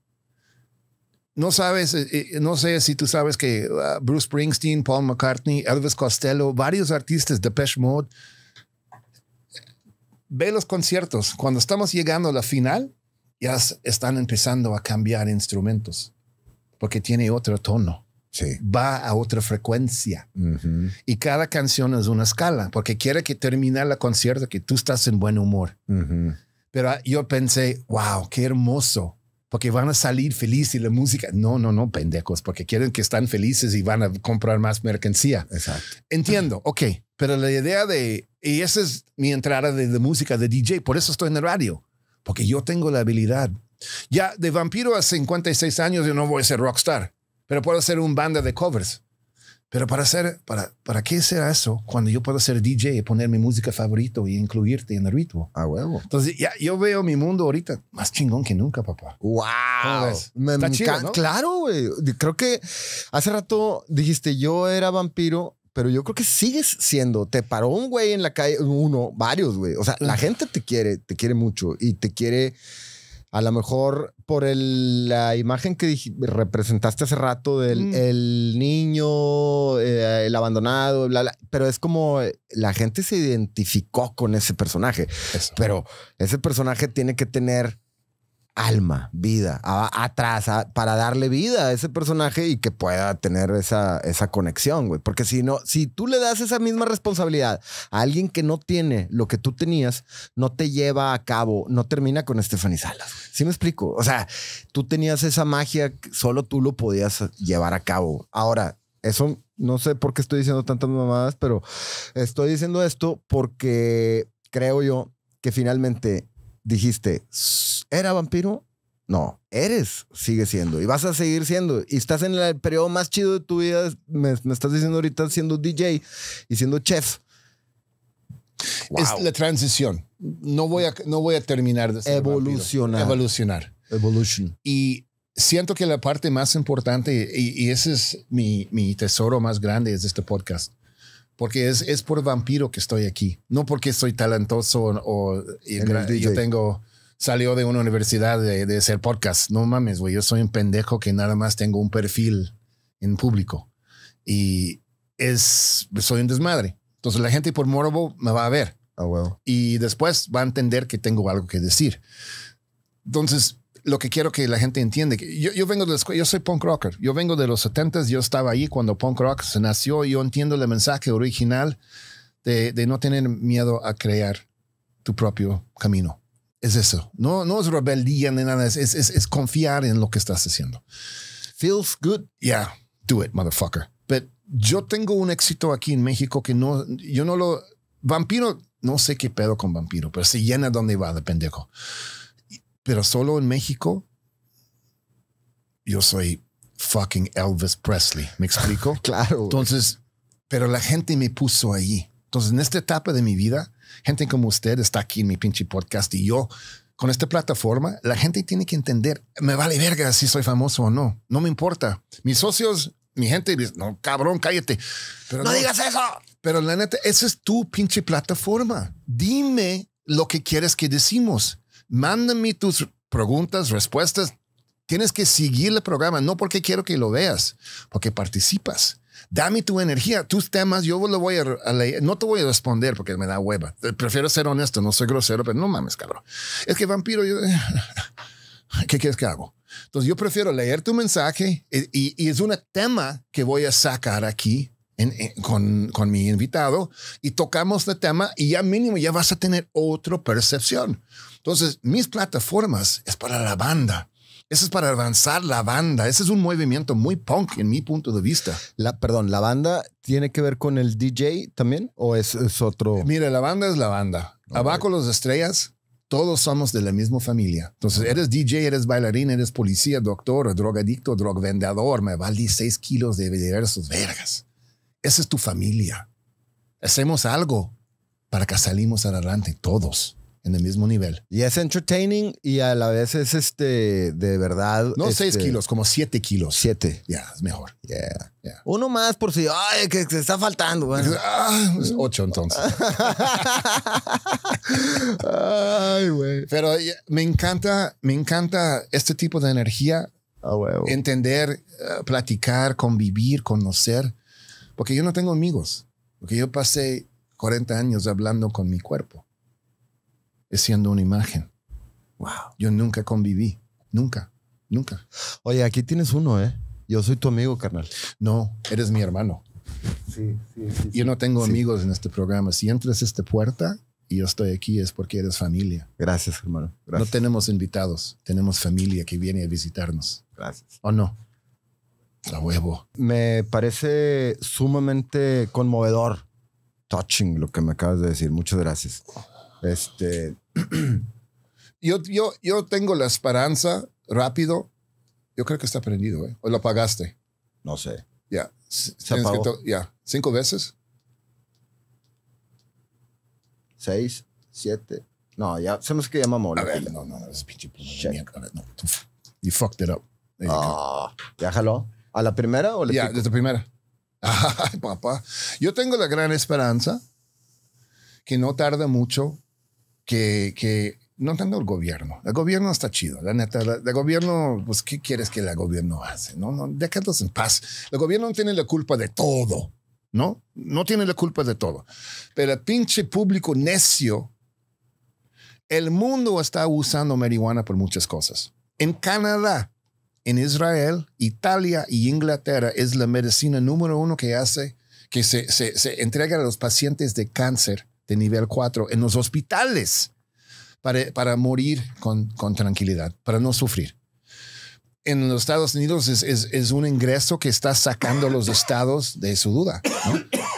no sabes, eh, eh, no sé si tú sabes que ah, Bruce Springsteen, Paul McCartney, Elvis Costello, varios artistas de Pesh Mode, ve los conciertos. Cuando estamos llegando a la final, ya están empezando a cambiar instrumentos porque tiene otro tono. Sí. Va a otra frecuencia. Y cada canción es una escala porque quiere que termine el concierto que tú estás en buen humor. Pero ah, yo pensé, wow, qué hermoso porque van a salir felices y la música. No, no, no, pendejos, porque quieren que están felices y van a comprar más mercancía. Exacto. Entiendo, ok, pero la idea de, y esa es mi entrada de, de música de DJ, por eso estoy en el radio, porque yo tengo la habilidad. Ya de vampiro a 56 años yo no voy a ser rockstar, pero puedo ser un banda de covers. Pero para, hacer, para, ¿para qué será eso cuando yo puedo ser DJ y poner mi música favorita y incluirte en el ritmo? A ah, huevo. Entonces, ya, yo veo mi mundo ahorita más chingón que nunca, papá. ¡Wow! Me, Está chido, ¿no? Claro, güey. Creo que hace rato dijiste, yo era vampiro, pero yo creo que sigues siendo. Te paró un güey en la calle, uno, varios, güey. O sea, la gente te quiere, te quiere mucho y te quiere a lo mejor por la imagen que representaste hace rato del niño, eh, el abandonado, pero es como eh, la gente se identificó con ese personaje. Pero ese personaje tiene que tener alma, vida, atrás, para darle vida a ese personaje y que pueda tener esa, esa conexión, güey. Porque si no, si tú le das esa misma responsabilidad a alguien que no tiene lo que tú tenías, no te lleva a cabo, no termina con Stephanie Salas. ¿Sí me explico? O sea, tú tenías esa magia, solo tú lo podías llevar a cabo. Ahora, eso no sé por qué estoy diciendo tantas mamadas, pero estoy diciendo esto porque creo yo que finalmente dijiste, ¿era vampiro? No, eres, sigue siendo y vas a seguir siendo. Y estás en el periodo más chido de tu vida. Me, estás diciendo ahorita siendo DJ y siendo chef. Es la transición. No voy a, no voy a terminar de ser evolucionar. Evolucionar. Evolution. Y siento que la parte más importante, y, ese es mi, mi tesoro más grande, es este podcast porque es, es por vampiro que estoy aquí, no porque soy talentoso o, yo tengo salió de una universidad de, hacer podcast. No mames, güey, yo soy un pendejo que nada más tengo un perfil en público y es soy un desmadre. Entonces la gente por morbo me va a ver. Ah, y después va a entender que tengo algo que decir. Entonces, lo que quiero que la gente entiende Yo, yo vengo de yo soy punk rocker. Yo vengo de los 70s, yo estaba ahí cuando punk rock se nació. Yo entiendo el mensaje original de, de no tener miedo a crear tu propio camino. Es eso. No, no es rebeldía ni nada. Es, es, es confiar en lo que estás haciendo. Feels good? Yeah, do it, motherfucker. Pero yo tengo un éxito aquí en México que no, yo no lo. Vampiro, no sé qué pedo con vampiro, pero se llena donde va de pendejo pero solo en México, yo soy fucking Elvis Presley. ¿Me explico? claro. Entonces, pero la gente me puso ahí. Entonces, en esta etapa de mi vida, gente como usted está aquí en mi pinche podcast y yo con esta plataforma, la gente tiene que entender, me vale verga si soy famoso o no, no me importa. Mis socios, mi gente, no, cabrón, cállate. Pero no, no digas eso. Pero la neta, esa es tu pinche plataforma. Dime lo que quieres que decimos. Mándame tus preguntas, respuestas. Tienes que seguir el programa, no porque quiero que lo veas, porque participas. Dame tu energía, tus temas, yo lo voy a, leer. No te voy a responder porque me da hueva. Eh, prefiero ser honesto, no soy grosero, pero no mames, cabrón. Es que vampiro, ¿qué quieres que hago? Entonces yo prefiero leer tu mensaje eh, y es un tema que voy a sacar aquí con, mi invitado y tocamos el este tema y ya mínimo ya vas a tener otra percepción. Entonces, mis plataformas es para la banda. Eso es para avanzar la banda. Ese es un movimiento muy punk en mi punto de vista. La, perdón, ¿la banda tiene que ver con el DJ también o es, otro? Eh, mire la banda es la banda. Abajo los estrellas, todos somos de la misma familia. Entonces, eres DJ, eres bailarín, eres policía, doctor, drogadicto, drogvendedor, me valí seis kilos de diversos vergas. Esa es tu familia. Hacemos algo para que salimos adelante todos en el mismo nivel. Y es entertaining y a la vez es este, de verdad. No seis este, kilos, como siete kilos. Siete Ya, es mejor. Yeah. Yeah. Uno más por si, ay, que se está faltando. Ah, pues ocho entonces. ay, güey. Pero eh, me encanta, me encanta este tipo de energía. Ah, Entender, eh, platicar, convivir, conocer. Porque yo no tengo amigos. Porque yo pasé 40 años hablando con mi cuerpo, siendo una imagen. Wow. Yo nunca conviví. Nunca. Nunca. Oye, aquí tienes uno, ¿eh? Yo soy tu amigo, carnal. No, eres mi hermano. Sí, sí, sí, yo no tengo amigos en este programa. Si entras a esta puerta y yo estoy aquí es porque eres familia. Gracias, hermano. Gracias. No tenemos invitados, tenemos familia que viene a visitarnos. Gracias. ¿O no? huevo. Me parece sumamente conmovedor. Touching lo que me acabas de decir. Muchas gracias. Este. yo, yo, yo tengo la esperanza rápido. Yo creo que está prendido, ¿eh? O lo apagaste. No sé. Ya. Yeah. Cinco veces. Seis, siete. No, ya. Se nos que a No, no, no. Es pinche No. You fucked it up. Ah, ya ¿A la primera o le Ya, desde primera. Ay, papá. Yo tengo la gran esperanza que no tarda mucho que, no tanto el gobierno. El gobierno está chido, la neta. El gobierno, pues, ¿qué quieres que el gobierno hace? No, no, déjalos en paz. El gobierno no tiene la culpa de todo, ¿no? No tiene la culpa de todo. Pero el pinche público necio, el mundo está usando marihuana por muchas cosas. En Canadá, en Israel, Italia y Inglaterra es la medicina número uno que hace, que se, se, a los pacientes de cáncer de nivel 4 en los hospitales para, para morir con, con tranquilidad, para no sufrir en los Estados Unidos es, un ingreso que está sacando a los estados de su duda,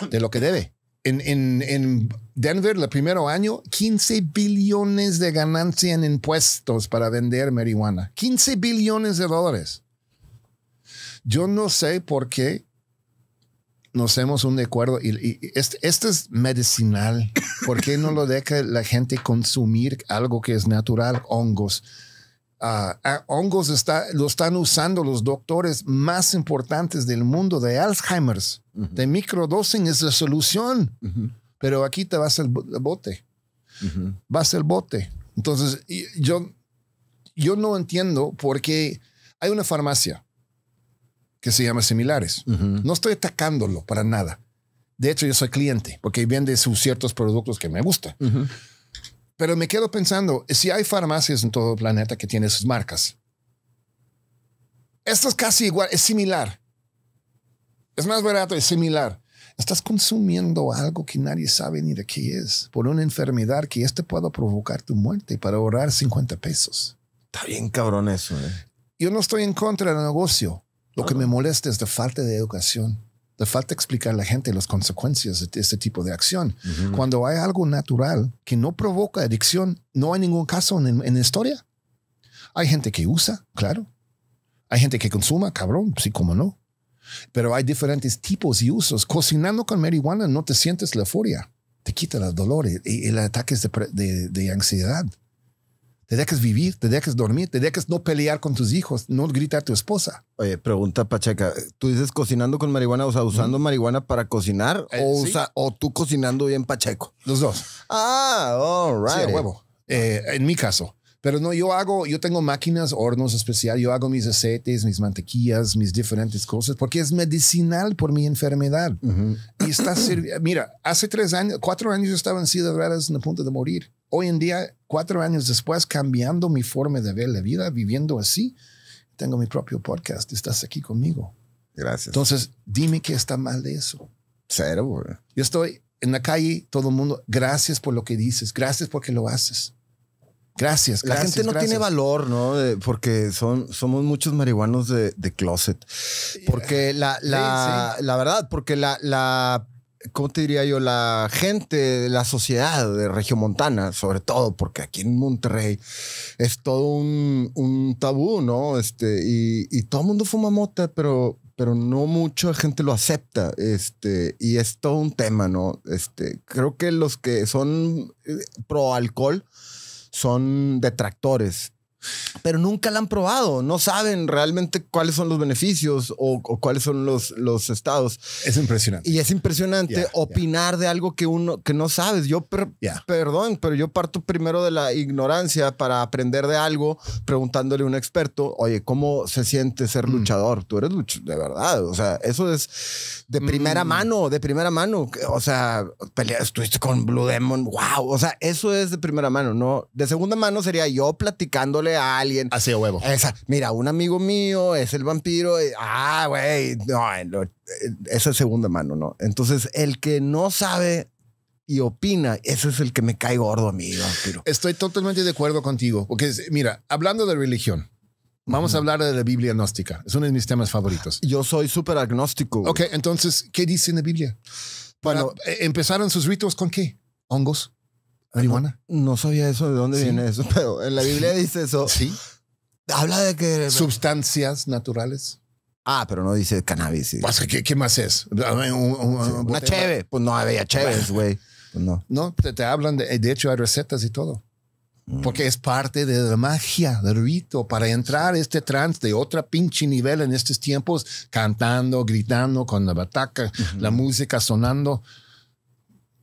de lo que debe en, Denver, el primer año, 15 billones de ganancia en impuestos para vender marihuana. 15 billones de dólares. Yo no sé por qué nos hemos un acuerdo y, este, este, es medicinal. ¿Por qué no lo deja la gente consumir algo que es natural? Hongos. Ah, ah, hongos está, lo están usando los doctores más importantes del mundo de Alzheimer's. De micro De es la solución. Pero aquí te vas al bote. Vas al bote. Entonces, yo, yo no entiendo por qué hay una farmacia que se llama Similares. No estoy atacándolo para nada. De hecho, yo soy cliente porque vende sus ciertos productos que me gustan. Pero me quedo pensando, si hay farmacias en todo el planeta que tienen sus marcas, esto es casi igual, es similar. Es más barato, es similar. Estás consumiendo algo que nadie sabe ni de qué es, por una enfermedad que este pueda provocar tu muerte para ahorrar 50 pesos. Está bien cabrón eso. Eh. Yo no estoy en contra del negocio. Lo que me molesta es la falta de educación, la falta de explicar a la gente las consecuencias de este tipo de acción. Cuando hay algo natural que no provoca adicción, no hay ningún caso en, la historia. Hay gente que usa, claro. Hay gente que consuma, cabrón, sí, cómo no. Pero hay diferentes tipos y usos. Cocinando con marihuana no te sientes la euforia. Te quita los dolores y el ataque de, de, ansiedad. Te dejas vivir, te dejas dormir, te dejas no pelear con tus hijos, no gritar a tu esposa. Oye, pregunta Pacheca, ¿tú dices cocinando con marihuana, o sea, usando marihuana para cocinar eh, o, tú cocinando bien Pacheco? Los dos. Ah, all right. huevo. Eh, en mi caso. Pero no, yo hago, yo tengo máquinas, hornos especial, yo hago mis aceites, mis mantequillas, mis diferentes cosas, porque es medicinal por mi enfermedad. Y está mira, hace tres años, cuatro años yo estaba en silla en el punto de morir. Hoy en día, cuatro años después, cambiando mi forma de ver la vida, viviendo así, tengo mi propio podcast, estás aquí conmigo. Gracias. Entonces, dime qué está mal de eso. Cero, Yo estoy en la calle, todo el mundo, gracias por lo que dices, gracias porque lo haces. Gracias, La gente no tiene valor, ¿no? porque son, somos muchos marihuanos de, closet. Porque la, la, verdad, porque la, la, ¿cómo te diría yo? La gente, la sociedad de Montana sobre todo, porque aquí en Monterrey es todo un, tabú, ¿no? Este, y, todo el mundo fuma mota, pero, pero no mucha gente lo acepta. Este, y es todo un tema, ¿no? Este, creo que los que son eh, pro alcohol son detractores pero nunca la han probado, no saben realmente cuáles son los beneficios o, cuáles son los, los estados. Es impresionante. Y es impresionante opinar de algo que uno que no sabes. Yo, perdón, pero yo parto primero de la ignorancia para aprender de algo preguntándole a un experto, oye, ¿cómo se siente ser mm. luchador? Tú eres luchador, de verdad. O sea, eso es de primera mm. mano, de primera mano. O sea, peleas, estuviste con Blue Demon, wow. O sea, eso es de primera mano, ¿no? De segunda mano sería yo platicándole a alguien. Así de huevo. mira, un amigo mío es el vampiro. ah, güey. No, eh, eso es segunda mano, ¿no? Entonces, el que no sabe y opina, eso es el que me cae gordo amigo mí, Estoy totalmente de acuerdo contigo. Porque, mira, hablando de religión, vamos a hablar de la Biblia gnóstica. Es uno de mis temas favoritos. Yo soy súper agnóstico. Ok, entonces, ¿qué dice en la Biblia? Bueno, em-, Bueno, ¿empezaron sus ritos con qué? Hongos marihuana. No, sabía eso, de dónde viene eso, pero en la Biblia dice eso. Sí. Habla de que... Sustancias naturales. Ah, pero no dice cannabis. ¿qué, más es? una cheve. Pues no había cheves, güey. Pues no. No, te, hablan de... De hecho, hay recetas y todo. Mm. Porque es parte de la magia, del rito, para entrar este trance de otra pinche nivel en estos tiempos, cantando, gritando, con la bataca, la música sonando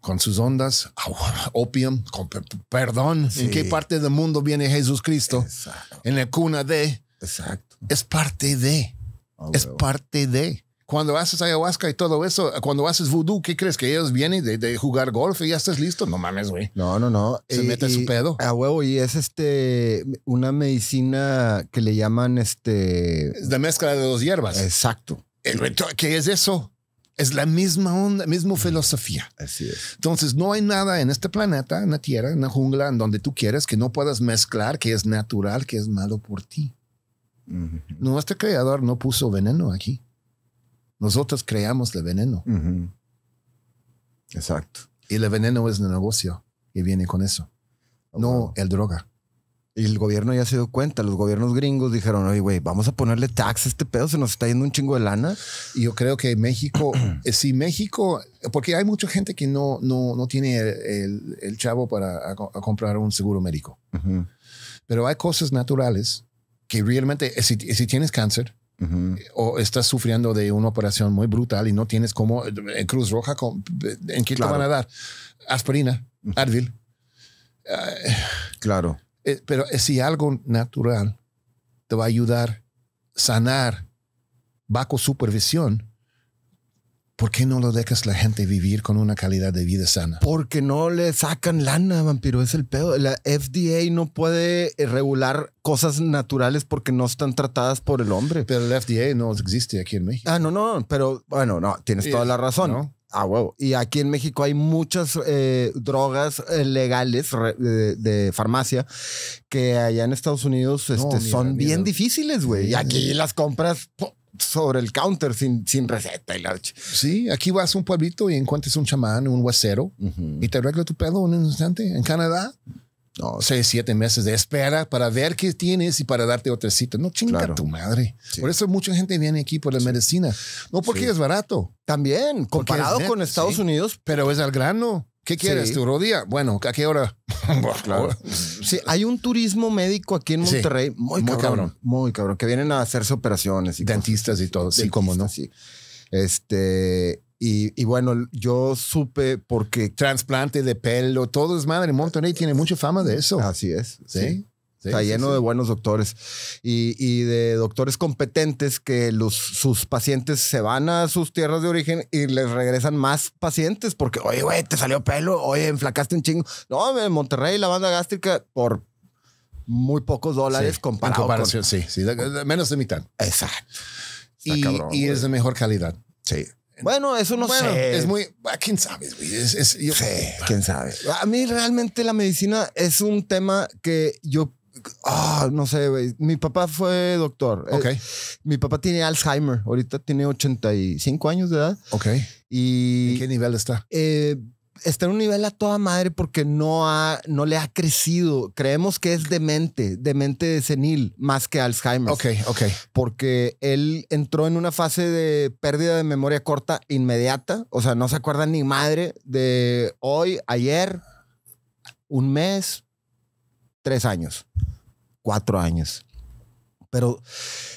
con sus ondas, opium, perdón, ¿en qué parte del mundo viene Jesús En la cuna de. Exacto. Es parte de. Ah, es parte de. Cuando haces ayahuasca y todo eso, cuando haces vudú, ¿qué crees? ¿Que ellos vienen de, jugar golf y ya estás listo? No mames, güey. No, no, no. Se eh, mete su pedo. A huevo, y es este, una medicina que le llaman este. Es la mezcla de dos hierbas. Exacto. ¿Qué es eso? Es la misma onda, filosofía. Así es. Entonces, no hay nada en este planeta, en la Tierra, en la jungla, en donde tú quieres que no puedas mezclar, que es natural, que es malo por ti. Nuestro creador no puso veneno aquí. Nosotros creamos el veneno. Exacto. Y el veneno es el negocio que viene con eso, no el droga. Y el gobierno ya se dio cuenta, los gobiernos gringos dijeron, oye, güey, vamos a ponerle tax a este pedo, se nos está yendo un chingo de lana. Y yo creo que México, si eh, México, porque hay mucha gente que no, no, no tiene el, el, chavo para comprar un seguro médico. Pero hay cosas naturales que realmente, eh, eh, si, tienes cáncer, o estás sufriendo de una operación muy brutal y no tienes como en Cruz Roja, ¿en qué te van a dar? Aspirina, Advil. claro. Eh, pero eh, si algo natural te va a ayudar a sanar bajo supervisión, ¿por qué no lo dejas la gente vivir con una calidad de vida sana? Porque no le sacan lana, vampiro, es el pedo. La FDA no puede eh, regular cosas naturales porque no están tratadas por el hombre. Pero la FDA no existe aquí en México. Ah, no, no, pero bueno, no, tienes toda la razón. ¿no? Ah, huevo. Y aquí en México hay muchas eh, drogas eh, legales de, farmacia que allá en Estados Unidos este, son bien difíciles, güey. Y aquí las compras sobre el counter sin, sin receta y Sí, aquí vas a un pueblito y encuentras un chamán, un huesero y te arregla tu pedo en un instante. En Canadá no, seis, siete meses de espera para ver qué tienes y para darte otra cita. No chinga tu madre. Por eso mucha gente viene aquí por la medicina. No porque es barato. También, comparado con Estados Unidos. Pero es al grano. ¿Qué quieres? ¿Tu rodilla? Bueno, ¿a qué hora? claro. Sí, hay un turismo médico aquí en Monterrey muy, cabrón, Muy cabrón. Que vienen a hacerse operaciones. Y Dentistas y todo. sí, como no. Sí. Este, y, bueno, yo supe porque trasplante de pelo, todo es madre. Monterrey tiene mucha fama de eso. Así es. Sí. Está lleno de buenos doctores y, de doctores competentes que sus pacientes se van a sus tierras de origen y les regresan más pacientes porque, oye, güey, te salió pelo, oye, enflacaste un chingo. No, en Monterrey la banda gástrica por muy pocos dólares comparado. En comparación, sí, sí, menos de mitad. Exacto. y es de mejor calidad. Sí. Bueno, eso no sé. Es muy. Ah, ¿Quién sabe, güey? quién sabe. A mí realmente la medicina es un tema que yo. Ah, no sé, güey. Mi papá fue doctor. Eh, ok. mi papá tiene Alzheimer. Ahorita tiene 85 años de edad. Ok. Y, qué nivel está? Eh está en un nivel a toda madre porque no, ha, no le ha crecido. Creemos que es demente, demente de senil, más que Alzheimer. Ok, ok. Porque él entró en una fase de pérdida de memoria corta inmediata. O sea, no se acuerda ni madre de hoy, ayer, un mes, tres años, cuatro años. Pero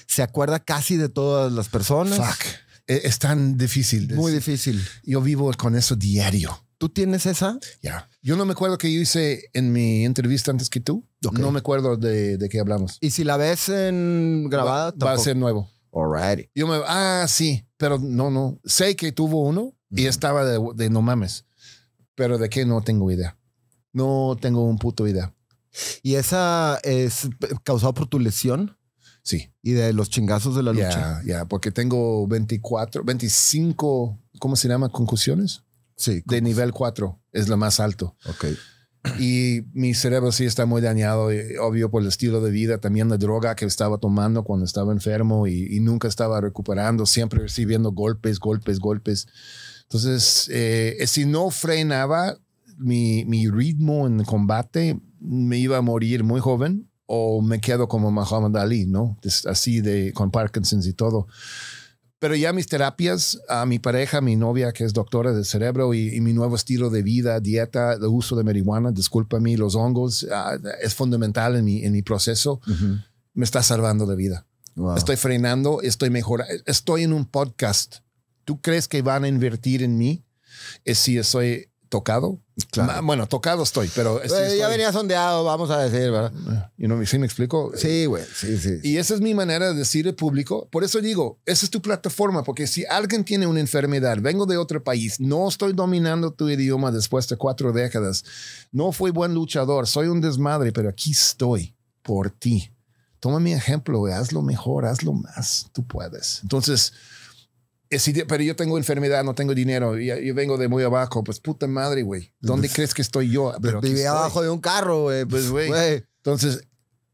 se acuerda casi de todas las personas. Fuck. E, es tan difícil. Muy difícil. Yo vivo con eso diario ¿Tú tienes esa? Ya. Yo no me acuerdo que yo hice en mi entrevista antes que tú. No me acuerdo de, de qué hablamos. Y si la ves en grabada, va, a ser nuevo. Yo me, ah, sí, pero no, no. Sé que tuvo uno y estaba de, no mames, pero de qué no tengo idea. No tengo un puto idea. ¿Y esa es causada por tu lesión? Sí. ¿Y de los chingazos de la lucha? Ya, ya, porque tengo 24, 25, ¿cómo se llama? Concusiones. Sí. De nivel 4 es lo más alto. Ok. Y mi cerebro sí está muy dañado, eh, obvio, por el estilo de vida, también la droga que estaba tomando cuando estaba enfermo y, nunca estaba recuperando, siempre recibiendo golpes, golpes, golpes. Entonces, eh, si no frenaba mi, mi, ritmo en combate, me iba a morir muy joven o me quedo como Muhammad Ali, ¿no? Así de, con Parkinson's y todo. Pero ya mis terapias, a mi pareja, mi novia, que es doctora del cerebro, y, mi nuevo estilo de vida, dieta, el uso de marihuana, disculpa mí, los hongos, ah, es fundamental en mi, en mi proceso. Me está salvando de vida. Estoy frenando, estoy mejorando. Estoy en un podcast. ¿Tú crees que van a invertir en mí? Es si soy tocado. Bueno, tocado estoy, pero. Ya venía sondeado, vamos a decir, ¿verdad? Y no me, sí me explico. Sí, güey. Sí, sí. Y esa es mi manera de decir al público. Por eso digo, esa es tu plataforma, porque si alguien tiene una enfermedad, vengo de otro país, no estoy dominando tu idioma después de cuatro décadas, no fui buen luchador, soy un desmadre, pero aquí estoy por ti. Toma mi ejemplo, haz lo mejor, hazlo más, tú puedes. Entonces. Eh, pero yo tengo enfermedad, no tengo dinero, yo, yo vengo de muy abajo, pues puta madre, güey. ¿Dónde crees que estoy yo? Pero Viví abajo de un carro, güey. Pues, güey. Entonces,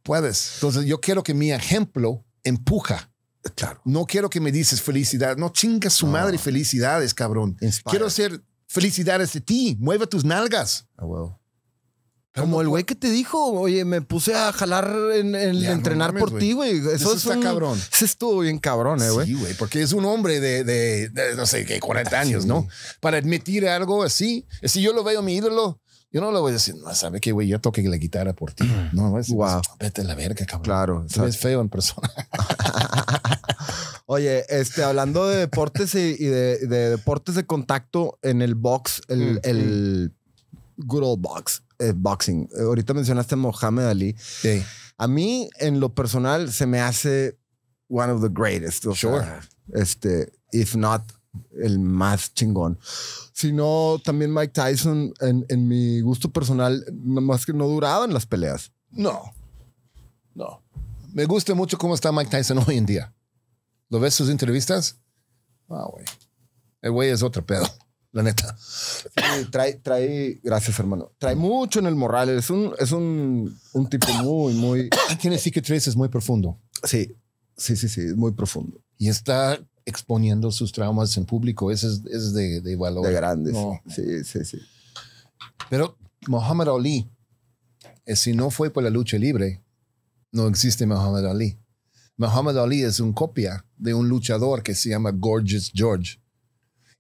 puedes. Entonces, yo quiero que mi ejemplo empuja. Claro. No quiero que me dices felicidad. No chingas su madre felicidades, cabrón. Quiero ser felicidades de ti. Mueve tus nalgas. Ah, como el güey que te dijo, oye, me puse a jalar en, entrenar por ti, güey. Eso, es está cabrón. Eso estuvo bien cabrón, ¿eh, güey. Sí, güey, porque es un hombre de, no sé, que 40 ah, años, ¿no? Para admitir algo así. Si yo lo veo mi ídolo, yo no le voy a decir, no, ¿sabe qué, güey? Yo toqué la guitarra por ti. No, es Vete la verga, cabrón. Claro. Es feo en persona. Oye, este, hablando de deportes y, de, deportes de contacto en el box, el, mm, good old box eh, boxing. Eh, ahorita mencionaste a Mohamed Ali. Sí. A mí, en lo personal, se me hace one of the greatest. sure. este, if not el más chingón. Sino también Mike Tyson, en, en mi gusto personal, más que no duraban las peleas. No. No. Me gusta mucho cómo está Mike Tyson hoy en día. ¿Lo ves sus entrevistas? Ah, güey. El güey es otro pedo la neta. trae, trae, gracias hermano, trae mucho en el moral. Es un, es un, tipo muy, muy... Tiene sí que es muy profundo. Sí, sí, sí, sí, es muy profundo. Y está exponiendo sus traumas en público. Eso es, de, de, valor. De grandes. Sí, sí, sí. Pero Muhammad Ali, eh, si no fue por la lucha libre, no existe Muhammad Ali. Muhammad Ali es un copia de un luchador que se llama Gorgeous George.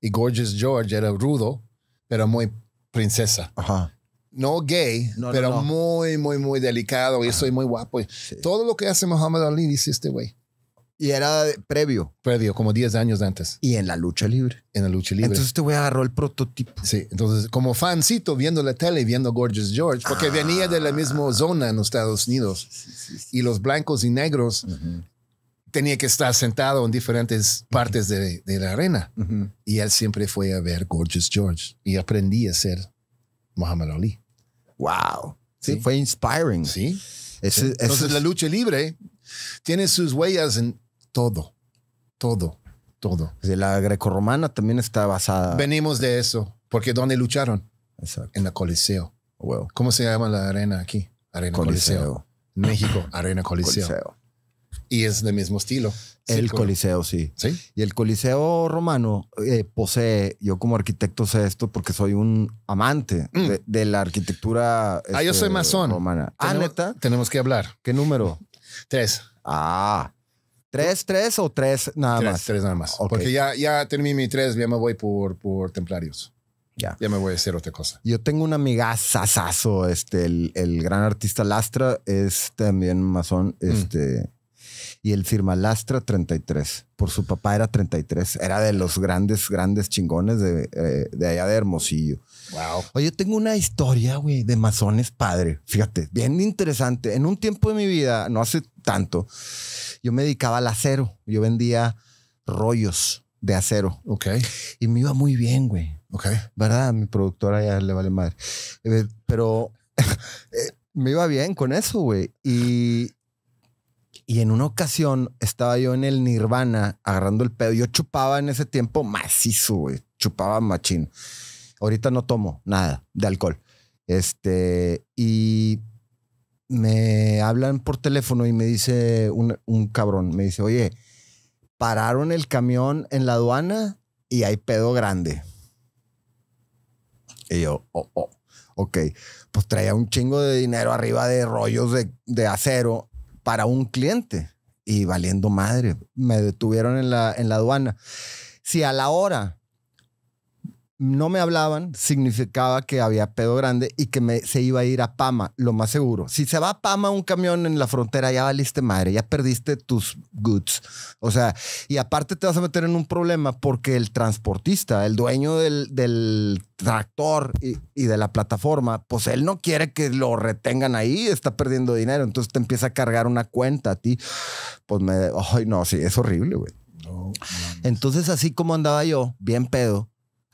Y Gorgeous George era rudo, pero muy princesa. Ajá. No gay, pero muy, muy, muy delicado. Y soy muy guapo. Todo lo que hace Muhammad Ali dice este güey. Y era previo. Previo, como 10 años antes. Y en la lucha libre. En la lucha libre. Entonces este güey agarró el prototipo. Sí, entonces como fancito viendo la tele y viendo Gorgeous George, porque ah. venía de la misma zona en los Estados Unidos. Y los blancos y negros tenía que estar sentado en diferentes partes de, la arena. Y él siempre fue a ver Gorgeous George y aprendí a ser Muhammad Ali. Wow. Sí, fue inspiring. Sí. Entonces la lucha libre tiene sus huellas en todo, todo, todo. La grecorromana también está basada. Venimos de eso, porque ¿dónde lucharon? Exacto. En la Coliseo. Wow. ¿Cómo se llama la arena aquí? Arena Coliseo. México, Arena Coliseo. Y es del mismo estilo. El Coliseo, sí. Sí. Y el Coliseo romano eh, posee, yo como arquitecto sé esto porque soy un amante mm. de, la arquitectura. ah, yo soy este, masón. Ah, neta. Tenemos que hablar. ¿Qué número? Tres. Ah. ¿Tres, tres o tres nada más? Tres nada más. Porque ya, ya terminé mi tres, ya me voy por, por templarios. Ya. Ya me voy a hacer otra cosa. Yo tengo una amiga sasazo, este, el, gran artista Lastra es también masón, mm. este y el Lastra 33. Por su papá era 33. Era de los grandes, grandes chingones de, eh, allá de Hermosillo. Wow. Oye, tengo una historia, güey, de masones padre. Fíjate, bien interesante. En un tiempo de mi vida, no hace tanto, yo me dedicaba al acero. Yo vendía rollos de acero. Ok. Y me iba muy bien, güey. Ok. ¿Verdad? Mi productora ya le vale madre. Eh, pero eh, me iba bien con eso, güey. Y y en una ocasión estaba yo en el Nirvana agarrando el pedo. Yo chupaba en ese tiempo macizo, Chupaba machín. Ahorita no tomo nada de alcohol. Este, y me hablan por teléfono y me dice un, un cabrón, me dice, oye, pararon el camión en la aduana y hay pedo grande. Y yo, oh, oh, ok. Pues traía un chingo de dinero arriba de rollos de, de acero para un cliente y valiendo madre, me detuvieron en la, en la aduana. Si a la hora no me hablaban significaba que había pedo grande y que se iba a ir a Pama, lo más seguro. Si se va a Pama un camión en la frontera, ya valiste madre, ya perdiste tus goods. O sea, y aparte te vas a meter en un problema porque el transportista, el dueño del, tractor y, de la plataforma, pues él no quiere que lo retengan ahí, está perdiendo dinero. Entonces te empieza a cargar una cuenta a ti. Pues me, ay, no, sí, es horrible, güey. Entonces, así como andaba yo, bien pedo,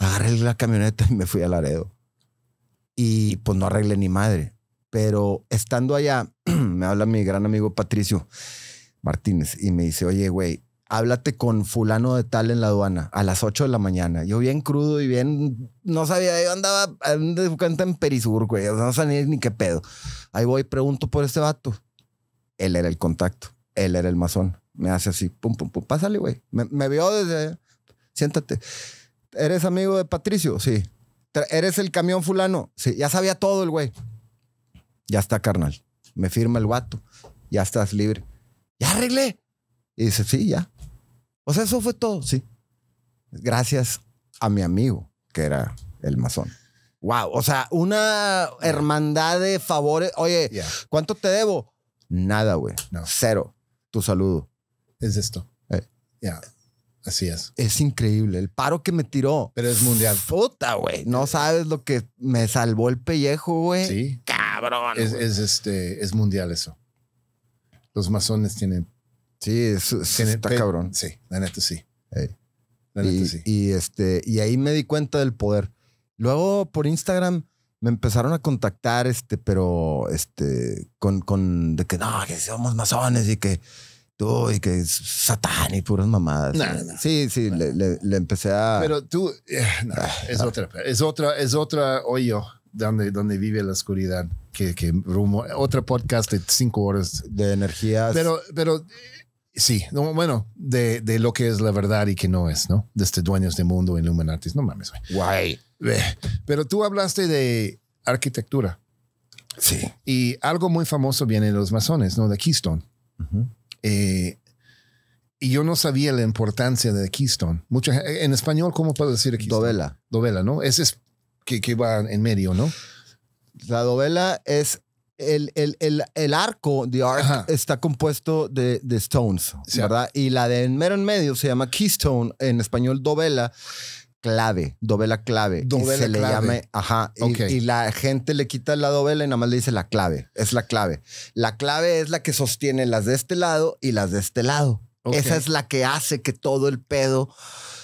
agarré la camioneta y me fui a Laredo. Y pues no arreglé ni madre. Pero estando allá, me habla mi gran amigo Patricio Martínez y me dice, oye, güey, háblate con fulano de tal en la aduana a las 8 de la mañana. Yo bien crudo y bien, no sabía, yo andaba, en Perisur, güey, no sabía ni qué pedo. Ahí voy, pregunto por este vato. Él era el contacto, él era el masón. Me hace así, pum, pum, pum, pásale, güey. Me, me vio desde, allá. siéntate. ¿Eres amigo de Patricio? Sí. ¿Eres el camión fulano? Sí. Ya sabía todo el güey. Ya está, carnal. Me firma el guato. Ya estás libre. Ya arreglé. Y dice, sí, ya. O sea, eso fue todo, sí. Gracias a mi amigo, que era el masón. Wow, o sea, una hermandad de favores. Oye, ¿cuánto te debo? Nada, güey. Cero. Tu saludo. Es esto. Eh. ya Así es. Es increíble el paro que me tiró. Pero es mundial. Puta, güey. No eh. sabes lo que me salvó el pellejo, güey. Sí. Cabrón. Es, este, es mundial eso. Los masones tienen. Sí, es, está cabrón. Sí, la neta sí. La neta y, sí. Y, este, y ahí me di cuenta del poder. Luego por Instagram me empezaron a contactar, este, pero este, con, con de que no, que somos masones y que y que es satán y puras mamadas. sí, sí, Le, le, empecé a... Pero tú, eh, ah, es ah. otra, es otra, es otra hoyo donde, donde vive la oscuridad, que, que rumbo, otro podcast de cinco horas. De energías. Pero, pero sí, bueno, de, de, lo que es la verdad y que no es, ¿no? de este Dueños de Mundo, Illuminatis, no mames, güey. Guay. Pero tú hablaste de arquitectura. Sí. Y algo muy famoso viene de los masones, ¿no? De Keystone. Eh, y yo no sabía la importancia de Keystone. en español, ¿cómo puedo decir Keystone? Dovela. Dovela, ¿no? Ese es que, que va en medio, ¿no? La dovela es el, el, arco, the arc, está compuesto de, stones, ¿verdad? Y la de mero en medio se llama keystone, en español dovela, clave, la clave. y se clave. le llame ajá, y, la gente le quita la doble y nada más le dice la clave, es la clave. La clave es la que sostiene las de este lado y las de este lado. Esa es la que hace que todo el pedo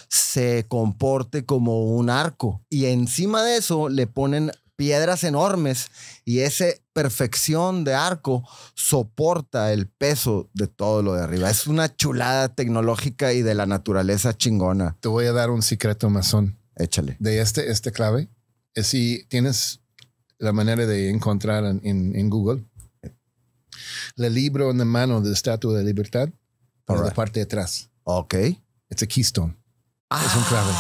se comporte como un arco. Y encima de eso le ponen piedras enormes y esa perfección de arco soporta el peso de todo lo de arriba. Es una chulada tecnológica y de la naturaleza chingona. Te voy a dar un secreto masón. Échale. De este, este clave, si tienes la manera de encontrar en, Google, el libro en la mano de la Estatua de Libertad, por la parte de atrás. Ok. Es a keystone. Ah,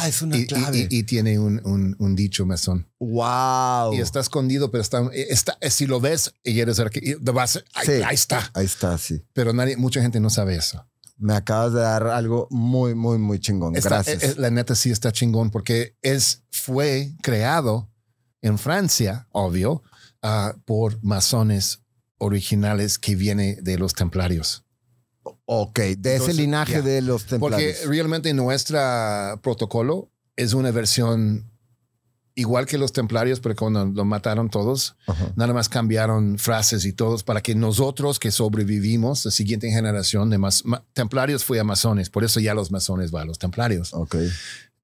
es un clave. Ah, una clave. Y, tiene un, dicho masón. Wow. Y está escondido, pero está, está eh, si lo ves y quieres ver, sí, ahí, está. Ahí está, sí. Pero nadie, mucha gente no sabe eso. Me acabas de dar algo muy, muy, muy chingón. Gracias. Eh, eh, la neta sí está chingón porque es, fue creado en Francia, obvio, ah, por masones originales que viene de los templarios. Ok, de ese linaje de los templarios. Porque realmente nuestro protocolo es una versión igual que los templarios, pero cuando los mataron todos, nada más cambiaron frases y todos para que nosotros que sobrevivimos, la siguiente generación de más templarios fue a masones, por eso ya los masones van a los templarios. Ok.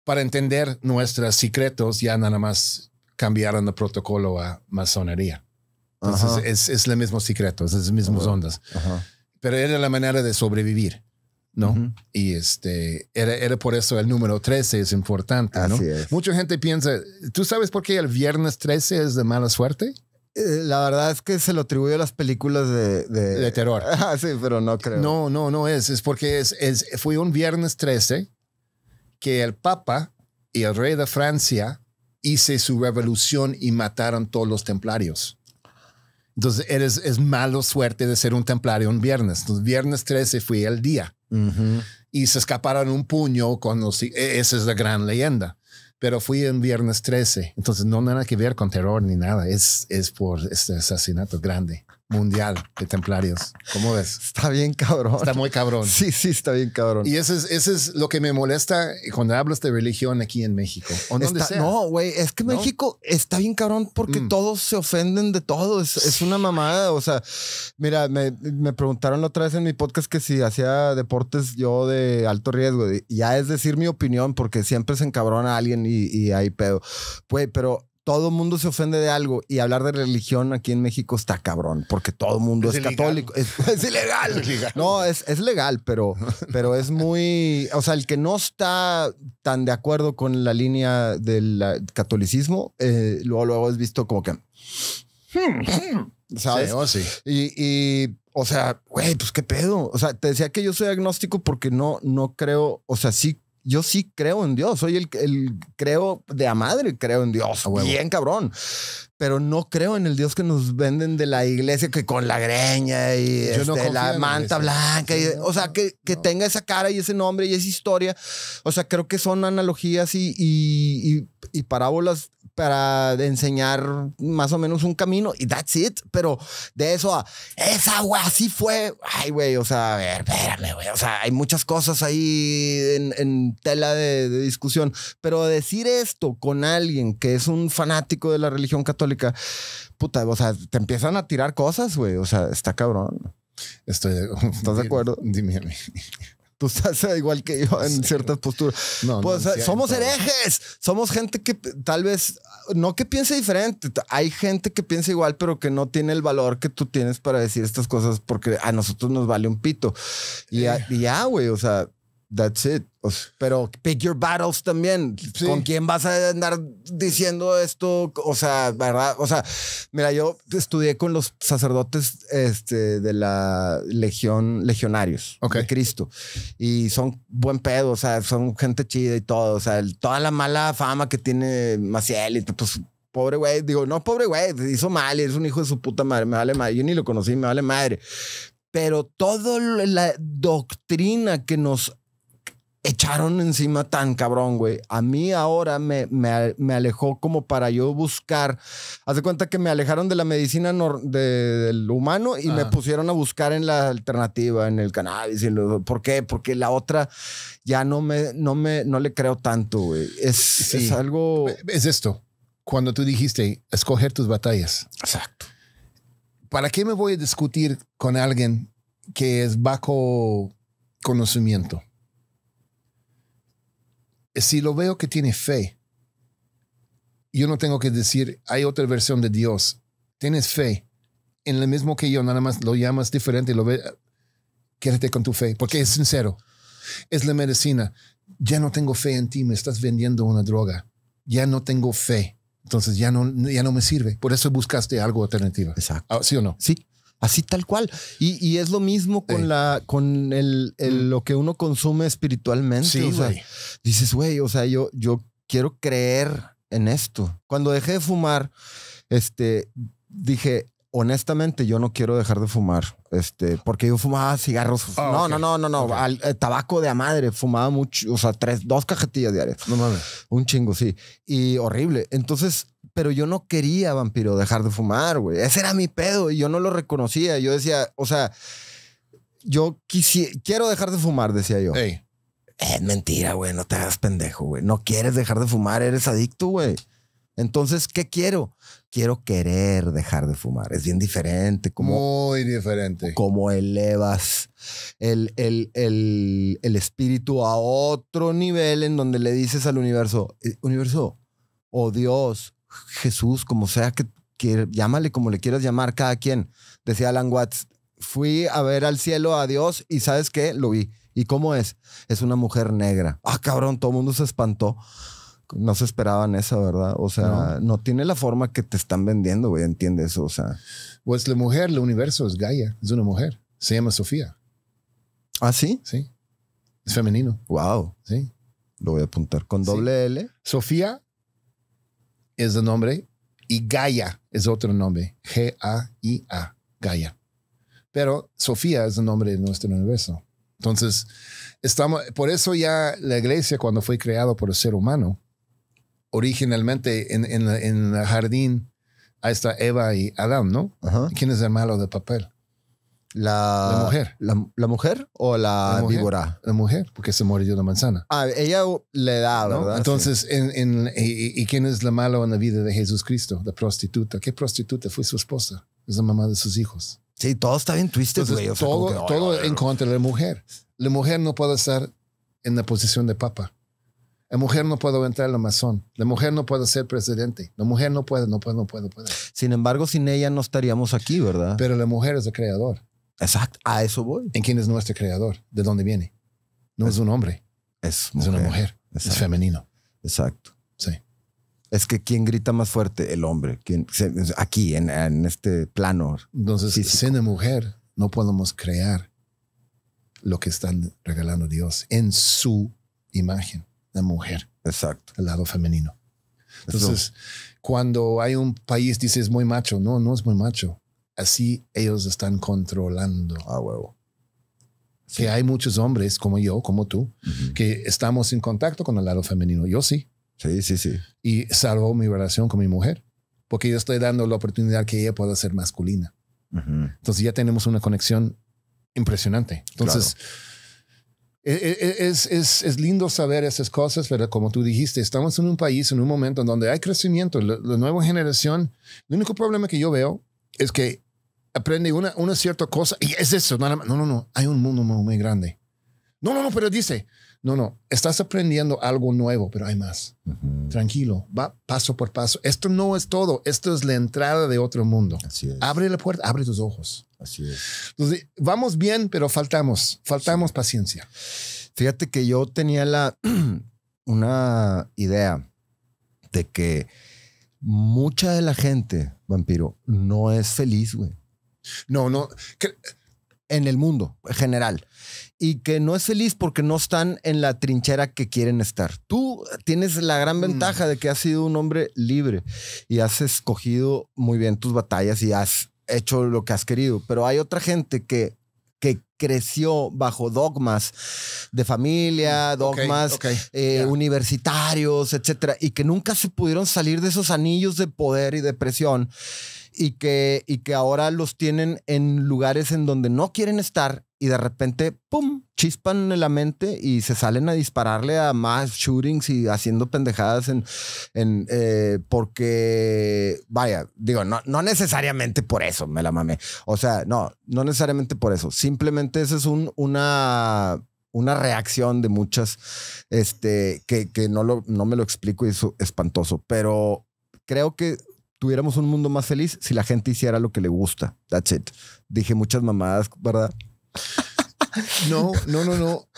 Para entender nuestros secretos, ya nada más cambiaron el protocolo a masonería. Entonces es, es, el mismo secreto, es las mismas ondas pero era la manera de sobrevivir. ¿no? Y este, era, era, por eso el número 13 es importante, ¿no? Mucha gente piensa, ¿tú sabes por qué el viernes 13 es de mala suerte? Eh, la verdad es que se lo atribuye a las películas de... De, terror. Ah, sí, pero no creo. No, no, no es. Es porque es, fue un viernes 13 que el Papa y el rey de Francia hice su revolución y mataron todos los templarios. Entonces, eres, es malo suerte de ser un templario un viernes. Entonces, viernes 13 fui el día. Y se escaparon un puño con los... E, e, esa es la gran leyenda. Pero fui en viernes 13. Entonces, no nada que ver con terror ni nada. Es, es por este asesinato grande mundial de templarios. ¿Cómo ves? Está bien cabrón. Está muy cabrón. Sí, sí, está bien cabrón. Y eso es, lo que me molesta cuando hablas de religión aquí en México. O No, güey, es que México está bien cabrón porque mm. todos se ofenden de todo. Es, una mamada. O sea, mira, me, preguntaron otra vez en mi podcast que si hacía deportes yo de alto riesgo. Ya es decir mi opinión porque siempre se encabrona a alguien y, y hay pedo. Güey, pero todo mundo se ofende de algo y hablar de religión aquí en México está cabrón, porque todo el mundo es, católico. Es, ilegal. No, es, legal, pero, pero es muy. O sea, el que no está tan de acuerdo con la línea del catolicismo, eh, luego, luego es visto como que. Hmm, hmm, ¿Sabes? Oh, y, o sea, güey, pues qué pedo. O sea, te decía que yo soy agnóstico porque no, no creo. O sea, sí yo sí creo en Dios. Soy el, el creo de a madre, creo en Dios. Bien cabrón. Pero no creo en el Dios que nos venden de la iglesia que con la greña y este, la manta blanca. o sea, que, que tenga esa cara y ese nombre y esa historia. O sea, creo que son analogías y, y, y parábolas para enseñar más o menos un camino y that's it. Pero de eso a esa agua así fue. Ay, güey, o sea, a ver, espérame, güey. O sea, hay muchas cosas ahí en, tela de, discusión. Pero decir esto con alguien que es un fanático de la religión católica, puta, o sea, te empiezan a tirar cosas, güey. O sea, está cabrón. Estoy. ¿Estás de acuerdo? Dime a tú estás igual que yo en ciertas posturas. No, pues, somos herejes, somos gente que tal vez, no que piense diferente, hay gente que piensa igual, pero que no tiene el valor que tú tienes para decir estas cosas porque a nosotros nos vale un pito. Y eh. ya, güey, o sea, That's it. pero pick your battles también. ¿Con quién vas a andar diciendo esto? O sea, ¿verdad? O sea, mira, yo estudié con los sacerdotes este, de la legión, legionarios de Cristo. Y son buen pedo, o sea, son gente chida y todo. O sea, toda la mala fama que tiene Maciel y pues pobre güey, digo, no, pobre güey, hizo mal es un hijo de su puta madre, me vale madre, yo ni lo conocí, me vale madre. Pero toda la doctrina que nos echaron encima tan cabrón, güey. A mí ahora me, me, alejó como para yo buscar. Haz de cuenta que me alejaron de la medicina del humano y me ah. pusieron a buscar en la alternativa, en el cannabis. ¿Por qué? Porque la otra ya no me, no me, no le creo tanto, güey. Es, es algo. Es esto. Cuando tú dijiste escoger tus batallas. Exacto. ¿Para qué me voy a discutir con alguien que es bajo conocimiento? si lo veo que tiene fe, yo no tengo que decir, hay otra versión de Dios. Tienes fe en lo mismo que yo, nada más lo llamas diferente, lo ve, quédate con tu fe, porque es sincero. Es la medicina. Ya no tengo fe en ti, me estás vendiendo una droga. Ya no tengo fe. Entonces ya no, ya no me sirve. Por eso buscaste algo alternativo. Exacto. Ah, ¿Sí o no? Sí. Así tal cual. Y, es lo mismo con la, con el, mm. lo que uno consume espiritualmente. o dices, güey, o sea, yo, yo quiero creer en esto. Cuando dejé de fumar, este, dije, honestamente, yo no quiero dejar de fumar. Este, porque yo fumaba cigarros. Ah, no, no, no, no, no, eh, tabaco de a madre. Fumaba mucho, o sea, tres, dos cajetillas diarias. No mames. Un chingo, sí. Y horrible. Entonces, pero yo no quería, vampiro, dejar de fumar, güey. Ese era mi pedo y yo no lo reconocía. Yo decía, o sea, yo quisiera quiero dejar de fumar, decía yo. Es eh, mentira, güey, no te hagas pendejo, güey. No quieres dejar de fumar, eres adicto, güey. Entonces, ¿qué quiero? Quiero querer dejar de fumar. Es bien diferente. Como, Muy diferente. Como elevas el, el, el, espíritu a otro nivel en donde le dices al universo, eh, universo o oh Dios Jesús, como sea que, que llámale como le quieras llamar cada quien, decía Alan Watts, fui a ver al cielo a Dios y sabes qué, lo vi. ¿Y cómo es? Es una mujer negra. Ah, cabrón, todo el mundo se espantó. No se esperaban esa, ¿verdad? O sea, no. tiene la forma que te están vendiendo, güey, ¿entiendes? o sea. Pues la mujer, el universo es Gaia, es una mujer. Se llama Sofía. ¿Ah, sí? Sí. Es femenino. Wow. Sí. Lo voy a apuntar con doble L. Sofía es el nombre y Gaia es otro nombre, G-A-I-A, Gaia. Pero Sofía es el nombre de nuestro universo. Entonces, estamos, por eso ya la iglesia cuando fue creada por el ser humano, originalmente en, el jardín, ahí está Eva y Adán, ¿no? ¿Quién es el malo de papel? La, mujer. La, mujer o la, víbora? La mujer, porque se murió de manzana. Ah, ella le da, ¿verdad? Entonces, en, en, y, quién es la mala en la vida de Jesucristo? La prostituta. ¿Qué prostituta fue su esposa? Es la mamá de sus hijos. Sí, todo está bien twisted, todo en contra de la mujer. La mujer no puede estar en la posición de papa. La mujer no puede entrar en la mazón. La mujer no puede ser presidente. La mujer no puede, no puede, no puede, no puede. Sin embargo, sin ella no estaríamos aquí, ¿verdad? Pero la mujer es el creador. Exacto, a eso voy. ¿En quién es nuestro creador? ¿De dónde viene? No es, un hombre. Es, una mujer. Es femenino. Exacto. Sí. Es que ¿quién grita más fuerte, el hombre. Quien, aquí, en, este plano. Entonces, si sin la mujer, no podemos crear lo que están regalando Dios en su imagen, la mujer. Exacto. El lado femenino. Entonces, cuando hay un país, dices, muy macho. No, no es muy macho así ellos están controlando a huevo. Que hay muchos hombres como yo, como tú, que estamos en contacto con el lado femenino. Yo sí. Sí, sí, sí. Y salvo mi relación con mi mujer, porque yo estoy dando la oportunidad que ella pueda ser masculina. Entonces ya tenemos una conexión impresionante. Entonces, e, e, e, es, es, es, lindo saber esas cosas, pero como tú dijiste, estamos en un país, en un momento en donde hay crecimiento, la nueva generación, el único problema que yo veo es que aprende una, cierta cosa y es eso. No, no, no. Hay un mundo muy grande. No, no, no, pero dice, no, no, estás aprendiendo algo nuevo, pero hay más. Tranquilo, va paso por paso. Esto no es todo, esto es la entrada de otro mundo. Así es. Abre la puerta, abre tus ojos. Así es. Entonces, vamos bien, pero faltamos, faltamos paciencia. Fíjate que yo tenía la, una idea de que mucha de la gente, vampiro, no es feliz, güey. No, no. en el mundo general. Y que no es feliz porque no están en la trinchera que quieren estar. Tú tienes la gran mm. ventaja de que has sido un hombre libre y has escogido muy bien tus batallas y has hecho lo que has querido. Pero hay otra gente que, que creció bajo dogmas de familia, mm, dogmas eh, universitarios, etcétera, y que nunca se pudieron salir de esos anillos de poder y de presión y que, y que ahora los tienen en lugares en donde no quieren estar y de repente, ¡pum!, chispan en la mente y se salen a dispararle a más shootings y haciendo pendejadas en, en eh, porque, vaya, digo, no, no necesariamente por eso, me la mamé. O sea, no, no necesariamente por eso. Simplemente esa es un, una una reacción de muchas, este, que, no, no me lo explico y es espantoso, pero creo que tuviéramos un mundo más feliz si la gente hiciera lo que le gusta. That's it. Dije muchas mamadas, ¿verdad? No, no, no, no.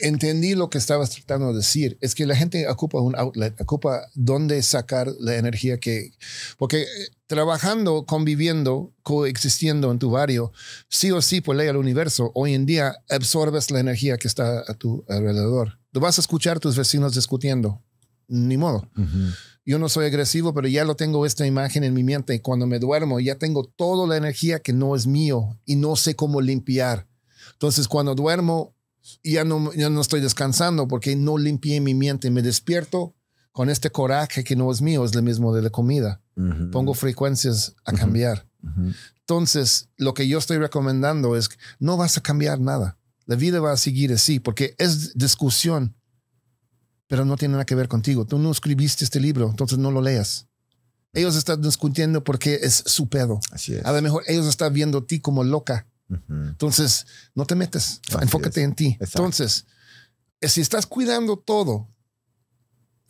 Entendí lo que estabas tratando de decir. Es que la gente ocupa un outlet, ocupa dónde sacar la energía que... Porque eh, trabajando, conviviendo, coexistiendo en tu barrio, sí o sí, por ley al universo, hoy en día absorbes la energía que está a tu alrededor. Tú vas a escuchar tus vecinos discutiendo. Ni modo. Yo no soy agresivo, pero ya lo tengo esta imagen en mi mente. cuando me duermo, ya tengo toda la energía que no es mío y no sé cómo limpiar. Entonces, cuando duermo, ya no, ya no estoy descansando porque no limpié mi mente. Me despierto con este coraje que no es mío, es lo mismo de la comida. Pongo frecuencias a cambiar. Entonces, lo que yo estoy recomendando es no vas a cambiar nada. La vida va a seguir así porque es discusión pero no tiene nada que ver contigo. Tú no escribiste este libro, entonces no lo leas. Ellos están discutiendo porque es su pedo. Así es. A lo mejor ellos están viendo a ti como loca. Entonces, no te metes, enfócate en ti. Entonces, eh, si estás cuidando todo,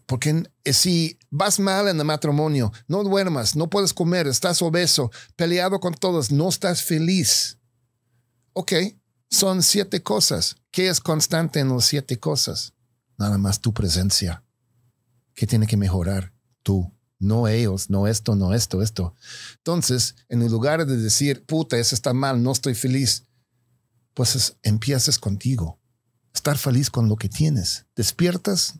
porque eh, si vas mal en el matrimonio, no duermas, no puedes comer, estás obeso, peleado con todos, no estás feliz. Ok, son siete cosas. ¿Qué es constante en las siete cosas? nada más tu presencia. ¿Qué tiene que mejorar tú? No ellos, no esto, no esto, esto. Entonces, en lugar de decir, puta, eso está mal, no estoy feliz, pues empiezas contigo. Estar feliz con lo que tienes. Despiertas,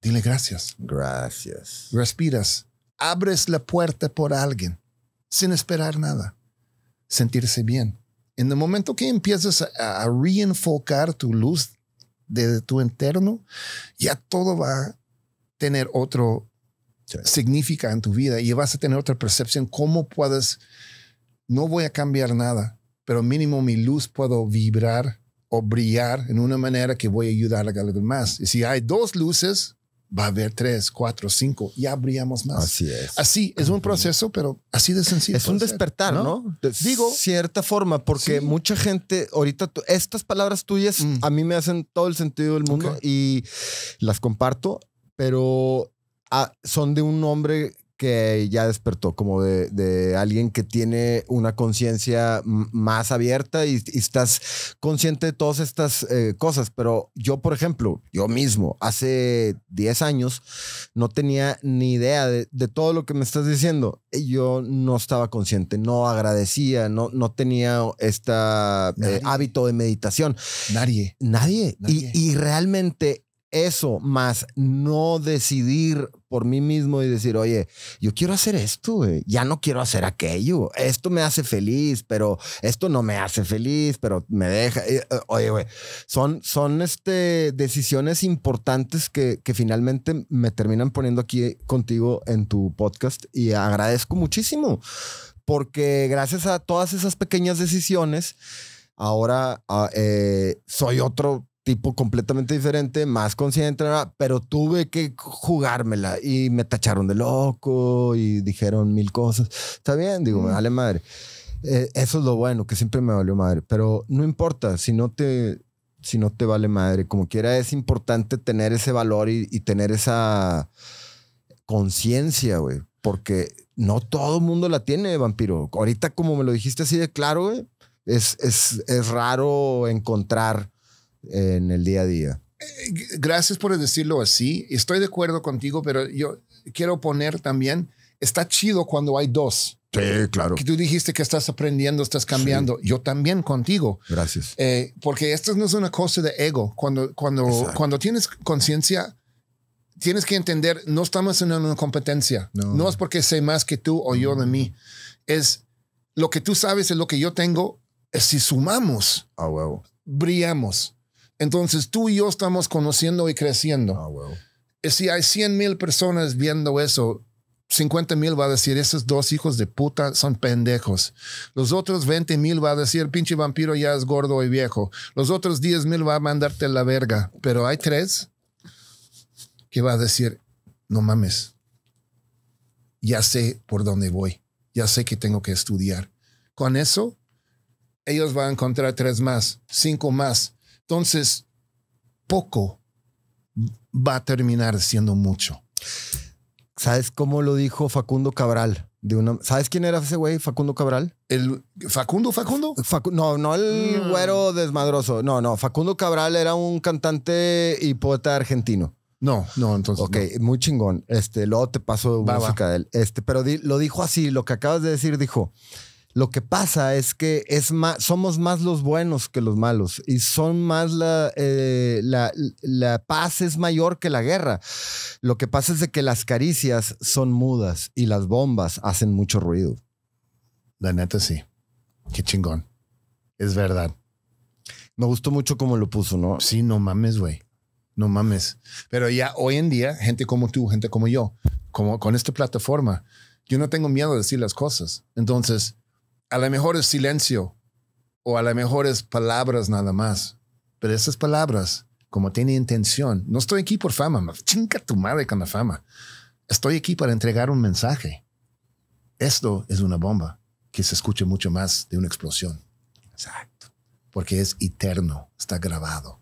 dile gracias. Gracias. Respiras, abres la puerta por alguien, sin esperar nada. Sentirse bien. En el momento que empiezas a reenfocar tu luz desde tu interno, ya todo va a tener otro significado en tu vida y vas a tener otra percepción. ¿Cómo puedes? No voy a cambiar nada, pero mínimo mi luz puedo vibrar o brillar en una manera que voy a ayudar a alguien más. Y si hay dos luces, va a haber tres, cuatro, cinco Ya habríamos más. Así es. Así es un proceso, pero así de sencillo. Es un despertar, ¿no? Digo De Digo. Cierta forma, porque mucha gente, ahorita estas palabras tuyas mm. a mí me hacen todo el sentido del mundo y las comparto, pero ah, son de un hombre que ya despertó, como de, alguien que tiene una conciencia más abierta y, estás consciente de todas estas eh, cosas. Pero yo, por ejemplo, yo mismo, hace 10 años, no tenía ni idea de, de todo lo que me estás diciendo. Yo no estaba consciente, no agradecía, no, no tenía este hábito de meditación. Nadie. Nadie. Nadie. Y, y realmente eso más no decidir por mí mismo y decir, oye, yo quiero hacer esto, ya no quiero hacer aquello, esto me hace feliz, pero esto no me hace feliz, pero me deja, eh, oye, güey, son, son este, decisiones importantes que, finalmente me terminan poniendo aquí contigo en tu podcast y agradezco muchísimo, porque gracias a todas esas pequeñas decisiones, ahora ah, eh, soy otro tipo completamente diferente, más consciente, pero tuve que jugármela y me tacharon de loco y dijeron mil cosas. Está bien, digo, vale madre. Eh, eso es lo bueno, que siempre me valió madre, pero no importa si no te, si no te vale madre, como quiera es importante tener ese valor y, tener esa conciencia, güey, porque no todo el mundo la tiene, vampiro. Ahorita como me lo dijiste así de claro, güey, es, es, es raro encontrar en el día a día. Eh, gracias por decirlo así. Estoy de acuerdo contigo, pero yo quiero poner también, está chido cuando hay dos. Sí, claro. Que tú dijiste que estás aprendiendo, estás cambiando. Yo también contigo. Gracias. Eh, porque esto no es una cosa de ego. Cuando, cuando, cuando tienes conciencia, tienes que entender, no estamos en una competencia. No. es porque sé más que tú o yo de mí. Mm. Es lo que tú sabes es lo que yo tengo. Si sumamos, ah, brillamos. Entonces tú y yo estamos conociendo y creciendo. Y ah, eh, si hay 100 mil personas viendo eso, 50 mil va a decir, esos dos hijos de puta son pendejos. Los otros 20 mil va a decir, pinche vampiro ya es gordo y viejo. Los otros 10 mil va a mandarte la verga. Pero hay tres que va a decir, no mames, ya sé por dónde voy, ya sé que tengo que estudiar. Con eso, ellos van a encontrar tres más, cinco más, entonces, poco va a terminar siendo mucho. ¿Sabes cómo lo dijo Facundo Cabral? ¿Sabes quién era ese güey, Facundo Cabral? ¿El Facundo Facundo? no, no el mm. güero desmadroso. No, no. Facundo Cabral era un cantante y poeta argentino. No, no, entonces. Ok, muy chingón. Este, luego te paso música de él. Este, pero lo dijo así, lo que acabas de decir, dijo: lo que pasa es que es más, somos más los buenos que los malos y son más eh, la, la, paz es mayor que la guerra. Lo que pasa es de que las caricias son mudas y las bombas hacen mucho ruido. La neta sí. Qué chingón. Es verdad. Me gustó mucho cómo lo puso, ¿no? Sí, no mames, güey. No mames. Pero ya hoy en día, gente como tú, gente como yo, como con esta plataforma, yo no tengo miedo de decir las cosas. Entonces, a lo mejor es silencio o a lo mejor es palabras nada más, pero esas palabras, como tiene intención, no estoy aquí por fama, chinga tu madre con la fama. Estoy aquí para entregar un mensaje. Esto es una bomba que se escucha mucho más de una explosión. Exacto. Porque es eterno, está grabado.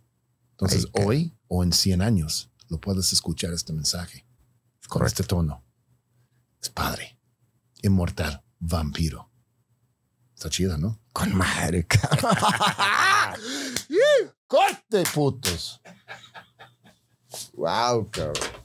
Entonces, hoy o en 100 años, lo puedes escuchar este mensaje Correcto. con este tono. Es padre, inmortal, vampiro. Está chida, ¿no? Con madre, ¡Corte, putos! ¡Wow, cabrón!